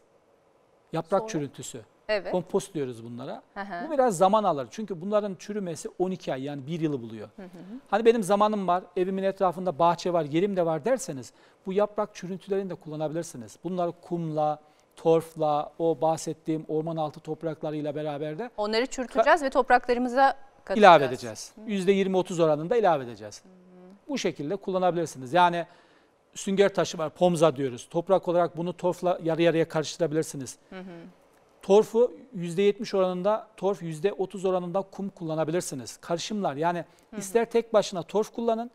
Yaprak Sonra. çürüntüsü. Evet. Kompost diyoruz bunlara. Hı Bu biraz zaman alır. Çünkü bunların çürümesi 12 ay yani 1 yılı buluyor. Hı hı. Hani benim zamanım var, evimin etrafında bahçe var, yerim de var derseniz bu yaprak çürüntülerini de kullanabilirsiniz. Bunları kumla, torfla, o bahsettiğim orman altı topraklarıyla beraber de... Onları çürüteceğiz ve topraklarımıza katacağız. İlave edeceğiz. %20-30 oranında ilave edeceğiz. Hı hı. Bu şekilde kullanabilirsiniz. Yani sünger taşı var, pomza diyoruz. Toprak olarak bunu torfla yarı yarıya karıştırabilirsiniz. Hı hı. Torfu %70 oranında, torf %30 oranında kum kullanabilirsiniz. Karışımlar yani ister tek başına torf kullanın,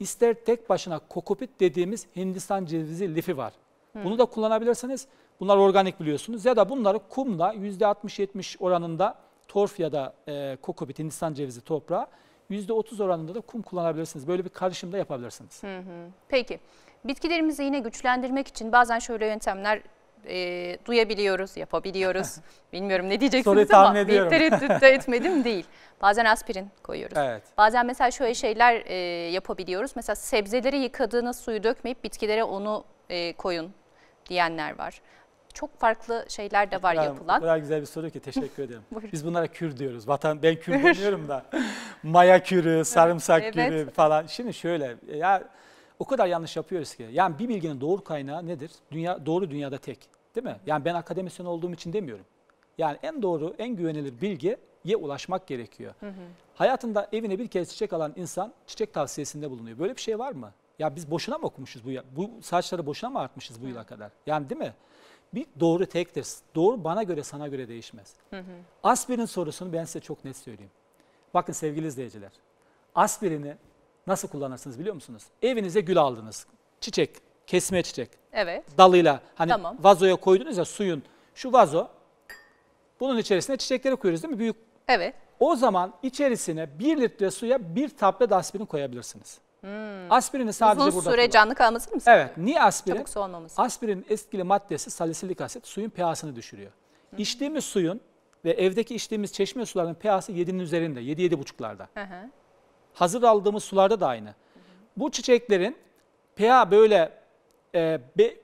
ister tek başına kokopit dediğimiz Hindistan cevizi lifi var. Bunu da kullanabilirsiniz. Bunlar organik biliyorsunuz. Ya da bunları kumla %60-70 oranında torf ya da e, kokopit, Hindistan cevizi toprağı %30 oranında da kum kullanabilirsiniz. Böyle bir karışım da yapabilirsiniz. Peki bitkilerimizi yine güçlendirmek için bazen şöyle yöntemler e, duyabiliyoruz, yapabiliyoruz. [LAUGHS] Bilmiyorum ne diyeceksiniz ama bir tereddüt de [LAUGHS] etmedim değil. Bazen aspirin koyuyoruz. Evet. Bazen mesela şöyle şeyler e, yapabiliyoruz. Mesela sebzeleri yıkadığınız suyu dökmeyip bitkilere onu e, koyun diyenler var. Çok farklı şeyler de var Efendim, yapılan. O kadar güzel bir soru ki teşekkür [LAUGHS] ederim. Biz bunlara kür diyoruz. Vatan ben kür demiyorum da. Maya kürü, sarımsak evet. kürü falan. Şimdi şöyle ya o kadar yanlış yapıyoruz ki. Yani bir bilginin doğru kaynağı nedir? Dünya doğru dünyada tek. Değil mi? Yani ben akademisyen olduğum için demiyorum. Yani en doğru, en güvenilir bilgiye ulaşmak gerekiyor. Hı hı. Hayatında evine bir kez çiçek alan insan çiçek tavsiyesinde bulunuyor. Böyle bir şey var mı? Ya biz boşuna mı okumuşuz bu bu saçları boşuna mı artmışız bu yıla kadar? Yani değil mi? Bir doğru tektir. Doğru bana göre sana göre değişmez. Hı hı. Aspirin sorusunu ben size çok net söyleyeyim. Bakın sevgili izleyiciler. Aspirini Nasıl kullanırsınız biliyor musunuz? Evinize gül aldınız. Çiçek, kesme çiçek. Evet. Dalıyla hani Tamam. vazoya koydunuz ya suyun. Şu vazo bunun içerisine çiçekleri koyuyoruz değil mi? Büyük. Evet. O zaman içerisine bir litre suya bir tablet aspirin koyabilirsiniz. Hmm. Aspirini sadece Uzun burada süre kullan- canlı kalmasını mı Evet. sağlıyor? Niye aspirin? Çabuk soğumaması. Aspirinin etkili maddesi salisilik asit suyun pH'sını düşürüyor. Hmm. İçtiğimiz suyun ve evdeki içtiğimiz çeşme sularının pH'sı 7'nin üzerinde, 7-7,5'larda. Hı hı. Hazır aldığımız sularda da aynı. Bu çiçeklerin pH böyle e,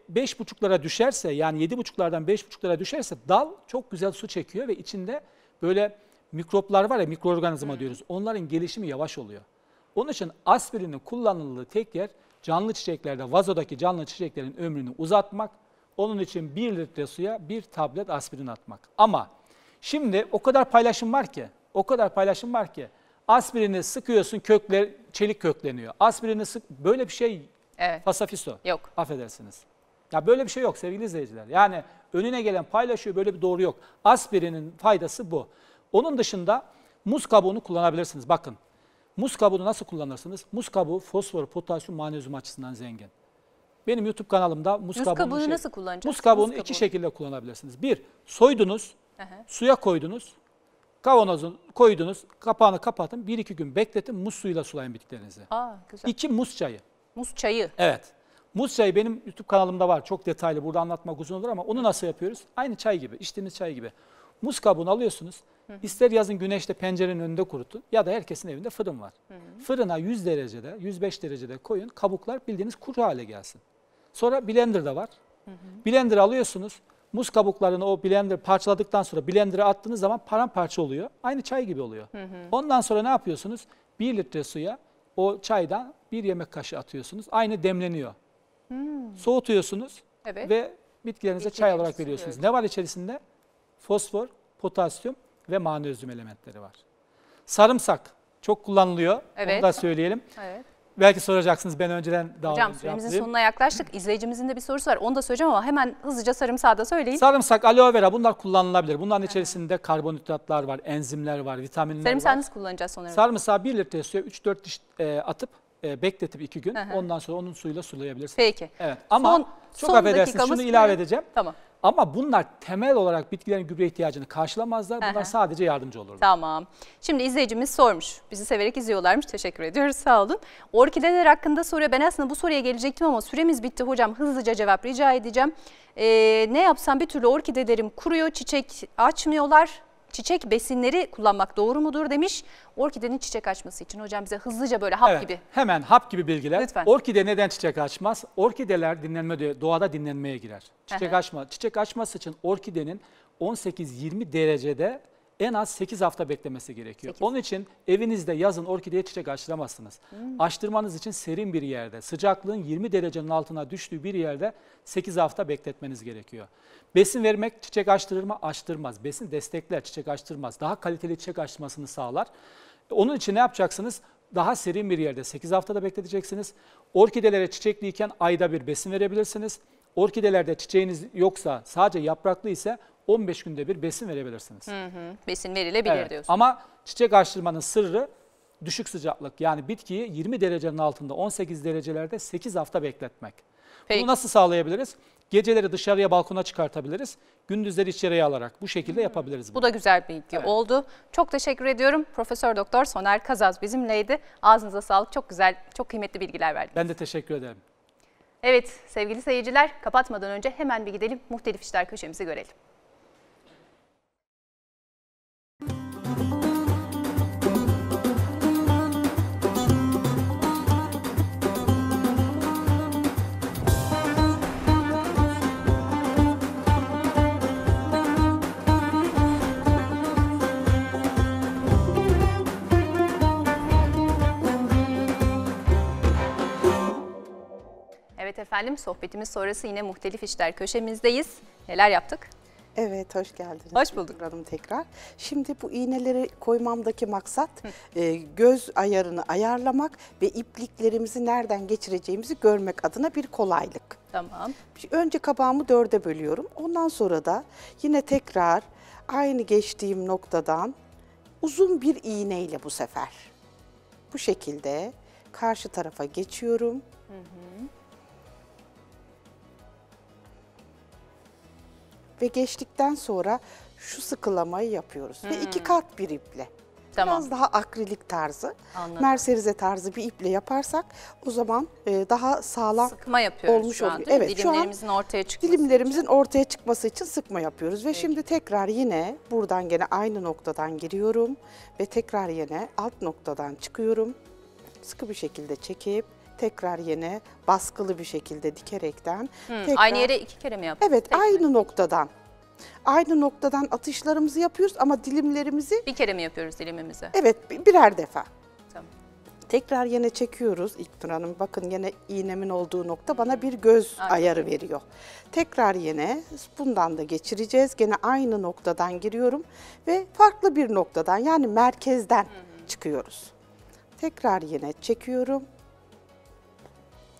beş buçuklara düşerse yani yedi buçuklardan beş buçuklara düşerse dal çok güzel su çekiyor ve içinde böyle mikroplar var ya mikroorganizma hmm. diyoruz. Onların gelişimi yavaş oluyor. Onun için aspirinin kullanıldığı tek yer canlı çiçeklerde vazodaki canlı çiçeklerin ömrünü uzatmak. Onun için bir litre suya bir tablet aspirin atmak. Ama şimdi o kadar paylaşım var ki, o kadar paylaşım var ki Aspirini sıkıyorsun kökler çelik kökleniyor. Aspirini sık böyle bir şey evet. pasafisto. Yok. Affedersiniz. Ya böyle bir şey yok sevgili izleyiciler. Yani önüne gelen paylaşıyor böyle bir doğru yok. Aspirinin faydası bu. Onun dışında muz kabuğunu kullanabilirsiniz. Bakın muz kabuğunu nasıl kullanırsınız? Muz kabuğu fosfor, potasyum, magnezyum açısından zengin. Benim YouTube kanalımda muz, muz kabuğunu, kabuğunu şey, nasıl kullanacaksınız? Muz kabuğunu muz kabuğunu iki şekilde kullanabilirsiniz. Bir, soydunuz, Aha. suya koydunuz, Kavanozun koydunuz, kapağını kapatın, bir iki gün bekletin, muz suyuyla sulayın bitkilerinizi. Aa, güzel. İki muz çayı. Muz çayı. Evet. Muz çayı benim YouTube kanalımda var. Çok detaylı. Burada anlatmak uzun olur ama onu nasıl yapıyoruz? Aynı çay gibi, içtiğiniz çay gibi. Muz kabuğunu alıyorsunuz. Hı hı. İster yazın güneşte pencerenin önünde kurutun ya da herkesin evinde fırın var. Hı hı. Fırına 100 derecede, 105 derecede koyun. Kabuklar bildiğiniz kuru hale gelsin. Sonra blenderda var. Hı hı. Blender alıyorsunuz muz kabuklarını o blender parçaladıktan sonra blender'a attığınız zaman paramparça oluyor. Aynı çay gibi oluyor. Hı hı. Ondan sonra ne yapıyorsunuz? Bir litre suya o çaydan bir yemek kaşığı atıyorsunuz. Aynı demleniyor. Hmm. Soğutuyorsunuz evet. ve bitkilerinize İçin çay olarak veriyorsunuz. Evet. Ne var içerisinde? Fosfor, potasyum ve manezyum elementleri var. Sarımsak çok kullanılıyor. Evet. Onu da söyleyelim. Evet. Belki soracaksınız ben önceden daha Hocam önce süremizin yaptım. sonuna yaklaştık. İzleyicimizin de bir sorusu var. Onu da söyleyeceğim ama hemen hızlıca sarımsağı da söyleyeyim. Sarımsak, aloe vera bunlar kullanılabilir. Bunların içerisinde karbonhidratlar var, enzimler var, vitaminler Sarımsağı var. Sarımsağı kullanacağız sonra? Sarımsağı 1 litre suya 3-4 diş e, atıp e, bekletip 2 gün. Hı hı. Ondan sonra onun suyuyla sulayabilirsiniz. Peki. Evet ama son, çok son affedersiniz şunu ilave edeceğim. Tamam. Ama bunlar temel olarak bitkilerin gübre ihtiyacını karşılamazlar. Bunlar sadece yardımcı olur. Tamam. Şimdi izleyicimiz sormuş. Bizi severek izliyorlarmış. Teşekkür ediyoruz. Sağ olun. Orkideler hakkında soruyor. Ben aslında bu soruya gelecektim ama süremiz bitti hocam. Hızlıca cevap rica edeceğim. Ee, ne yapsam bir türlü orkidelerim kuruyor. Çiçek açmıyorlar çiçek besinleri kullanmak doğru mudur demiş. Orkidenin çiçek açması için hocam bize hızlıca böyle hap evet, gibi. Hemen hap gibi bilgiler. Lütfen. Orkide neden çiçek açmaz? Orkideler dinlenme doğada dinlenmeye girer. Çiçek açma. Çiçek açması için orkidenin 18-20 derecede en az 8 hafta beklemesi gerekiyor. 8. Onun için evinizde yazın orkideye çiçek açtıramazsınız. Hmm. Açtırmanız için serin bir yerde, sıcaklığın 20 derecenin altına düştüğü bir yerde 8 hafta bekletmeniz gerekiyor. Besin vermek çiçek açtırır mı? Açtırmaz. Besin destekler, çiçek açtırmaz. Daha kaliteli çiçek açmasını sağlar. Onun için ne yapacaksınız? Daha serin bir yerde 8 haftada bekleteceksiniz. Orkidelere çiçekliyken ayda bir besin verebilirsiniz. Orkidelerde çiçeğiniz yoksa sadece yapraklı ise 15 günde bir besin verebilirsiniz. Hı hı, besin verilebilir evet. diyorsun. Ama çiçek açtırmanın sırrı düşük sıcaklık. Yani bitkiyi 20 derecenin altında 18 derecelerde 8 hafta bekletmek. Peki. Bunu nasıl sağlayabiliriz? Geceleri dışarıya balkona çıkartabiliriz. Gündüzleri içeriye alarak bu şekilde yapabiliriz. Bunu. Bu da güzel bir bilgi evet. oldu. Çok teşekkür ediyorum. Profesör Doktor Soner Kazaz bizimleydi. Ağzınıza sağlık. Çok güzel, çok kıymetli bilgiler verdiniz. Ben de teşekkür ederim. Evet sevgili seyirciler kapatmadan önce hemen bir gidelim muhtelif işler köşemizi görelim. efendim. Sohbetimiz sonrası yine muhtelif işler köşemizdeyiz. Neler yaptık? Evet, hoş geldiniz. Hoş bulduk. Hanım tekrar. Şimdi bu iğneleri koymamdaki maksat e, göz ayarını ayarlamak ve ipliklerimizi nereden geçireceğimizi görmek adına bir kolaylık. Tamam. Önce kabağımı dörde bölüyorum. Ondan sonra da yine tekrar aynı geçtiğim noktadan uzun bir iğneyle bu sefer. Bu şekilde karşı tarafa geçiyorum. Hı hı. ve geçtikten sonra şu sıkılamayı yapıyoruz. Hmm. Ve iki hmm. kat bir iple. Tamam. Biraz daha akrilik tarzı, Anladım. merserize tarzı bir iple yaparsak o zaman e, daha sağlam sıkma olmuş şu an, oluyor. Evet, dilimlerimizin şu an ortaya çıkması. Dilimlerimizin için. ortaya çıkması için sıkma yapıyoruz ve Peki. şimdi tekrar yine buradan gene aynı noktadan giriyorum ve tekrar yine alt noktadan çıkıyorum. Sıkı bir şekilde çekip tekrar yine baskılı bir şekilde dikerekten. Hı, tekrar, aynı yere iki kere mi yaptık? Evet Tek aynı noktadan. Aynı noktadan atışlarımızı yapıyoruz ama dilimlerimizi... Bir kere mi yapıyoruz dilimimizi? Evet birer defa. Tamam. Tekrar yine çekiyoruz İknur Hanım. Bakın yine iğnemin olduğu nokta bana bir göz Aynen. ayarı veriyor. Tekrar yine bundan da geçireceğiz. Gene aynı noktadan giriyorum ve farklı bir noktadan yani merkezden Hı -hı. çıkıyoruz. Tekrar yine çekiyorum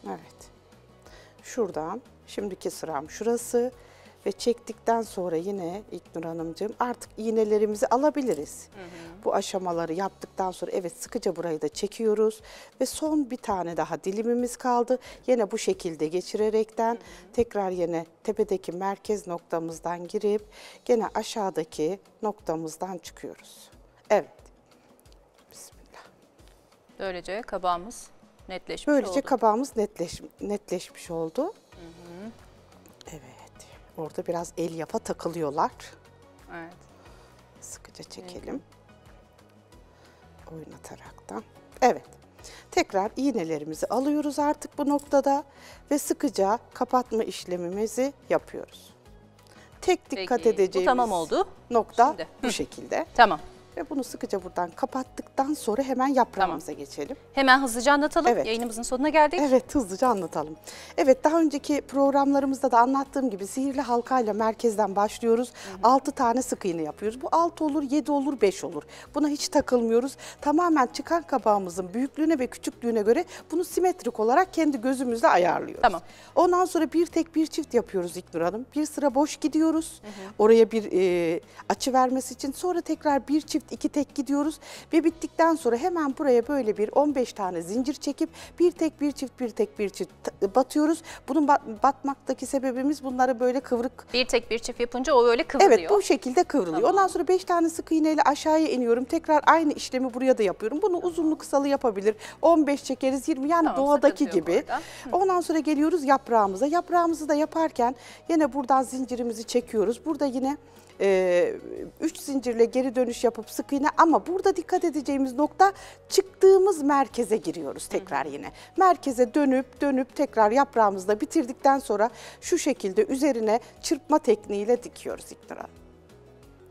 Evet. Şuradan şimdiki sıram şurası ve çektikten sonra yine İknur Hanımcığım artık iğnelerimizi alabiliriz. Hı hı. Bu aşamaları yaptıktan sonra evet sıkıca burayı da çekiyoruz ve son bir tane daha dilimimiz kaldı. Yine bu şekilde geçirerekten hı hı. tekrar yine tepedeki merkez noktamızdan girip yine aşağıdaki noktamızdan çıkıyoruz. Evet. Bismillah. Böylece kabağımız Netleşmiş Böylece oldu. kabağımız netleş, netleşmiş oldu. Hı hı. Evet. Orada biraz el yapa takılıyorlar. Evet. Sıkıca çekelim. Evet. Oynataraktan. Evet. Tekrar iğnelerimizi alıyoruz artık bu noktada ve sıkıca kapatma işlemimizi yapıyoruz. Tek dikkat Peki, edeceğimiz bu tamam oldu. nokta Şimdi. bu şekilde. [LAUGHS] tamam. Ve bunu sıkıca buradan kapattıktan sonra hemen yaprağımıza tamam. geçelim. Hemen hızlıca anlatalım. Evet. Yayınımızın sonuna geldik. Evet hızlıca anlatalım. Evet daha önceki programlarımızda da anlattığım gibi sihirli halkayla merkezden başlıyoruz. Hı hı. 6 tane sık iğne yapıyoruz. Bu 6 olur, 7 olur, 5 olur. Buna hiç takılmıyoruz. Tamamen çıkan kabağımızın büyüklüğüne ve küçüklüğüne göre bunu simetrik olarak kendi gözümüzle ayarlıyoruz. Tamam. Ondan sonra bir tek bir çift yapıyoruz İknur Hanım. Bir sıra boş gidiyoruz. Hı hı. Oraya bir e, açı vermesi için. Sonra tekrar bir çift çift, iki tek gidiyoruz ve bittikten sonra hemen buraya böyle bir 15 tane zincir çekip bir tek bir çift bir tek bir çift e, batıyoruz. Bunun batmaktaki sebebimiz bunları böyle kıvrık. Bir tek bir çift yapınca o öyle kıvrılıyor. Evet bu şekilde kıvrılıyor. Tamam. Ondan sonra 5 tane sık iğneyle aşağıya iniyorum. Tekrar aynı işlemi buraya da yapıyorum. Bunu uzunlu kısalı yapabilir. 15 çekeriz 20 yani tamam, doğadaki gibi. Ondan sonra geliyoruz yaprağımıza. Yaprağımızı da yaparken yine buradan zincirimizi çekiyoruz. Burada yine e, üç zincirle geri dönüş yapıp sık iğne ama burada dikkat edeceğimiz nokta çıktığımız merkeze giriyoruz tekrar yine. Merkeze dönüp dönüp tekrar yaprağımızda bitirdikten sonra şu şekilde üzerine çırpma tekniğiyle dikiyoruz iktidara.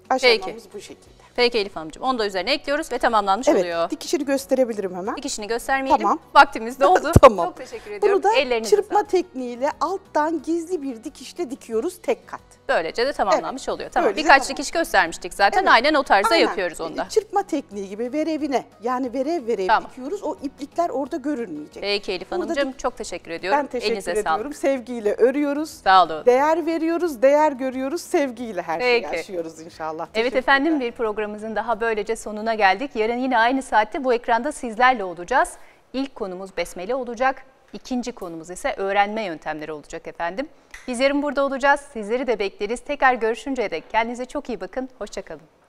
Aşamamız Peki. bu şekilde. Peki Elif Hanımcığım onu da üzerine ekliyoruz ve tamamlanmış evet, oluyor. Evet dikişini gösterebilirim hemen. Dikişini göstermeyelim. Tamam. Vaktimiz de oldu. [LAUGHS] tamam. Çok teşekkür ediyorum. Bunu da Ellerinize çırpma sağ. tekniğiyle alttan gizli bir dikişle dikiyoruz tek kat. Böylece de tamamlanmış evet, oluyor. Tamam Böylece birkaç tamam. dikiş göstermiştik zaten evet. aynen o tarzda aynen. yapıyoruz onda. Çırpma tekniği gibi verevine yani verev verev tamam. dikiyoruz. O iplikler orada görünmeyecek. Peki Elif Burada Hanımcığım çok teşekkür ediyorum. Ben teşekkür Elinize ediyorum. Sağlık. Sevgiyle örüyoruz. Sağ olun. Değer veriyoruz, değer görüyoruz. Sevgiyle her şeyi yaşıyoruz inşallah. Evet efendim bir program programımızın daha böylece sonuna geldik. Yarın yine aynı saatte bu ekranda sizlerle olacağız. İlk konumuz besmele olacak. İkinci konumuz ise öğrenme yöntemleri olacak efendim. Biz yarın burada olacağız. Sizleri de bekleriz. Tekrar görüşünceye dek kendinize çok iyi bakın. Hoşçakalın.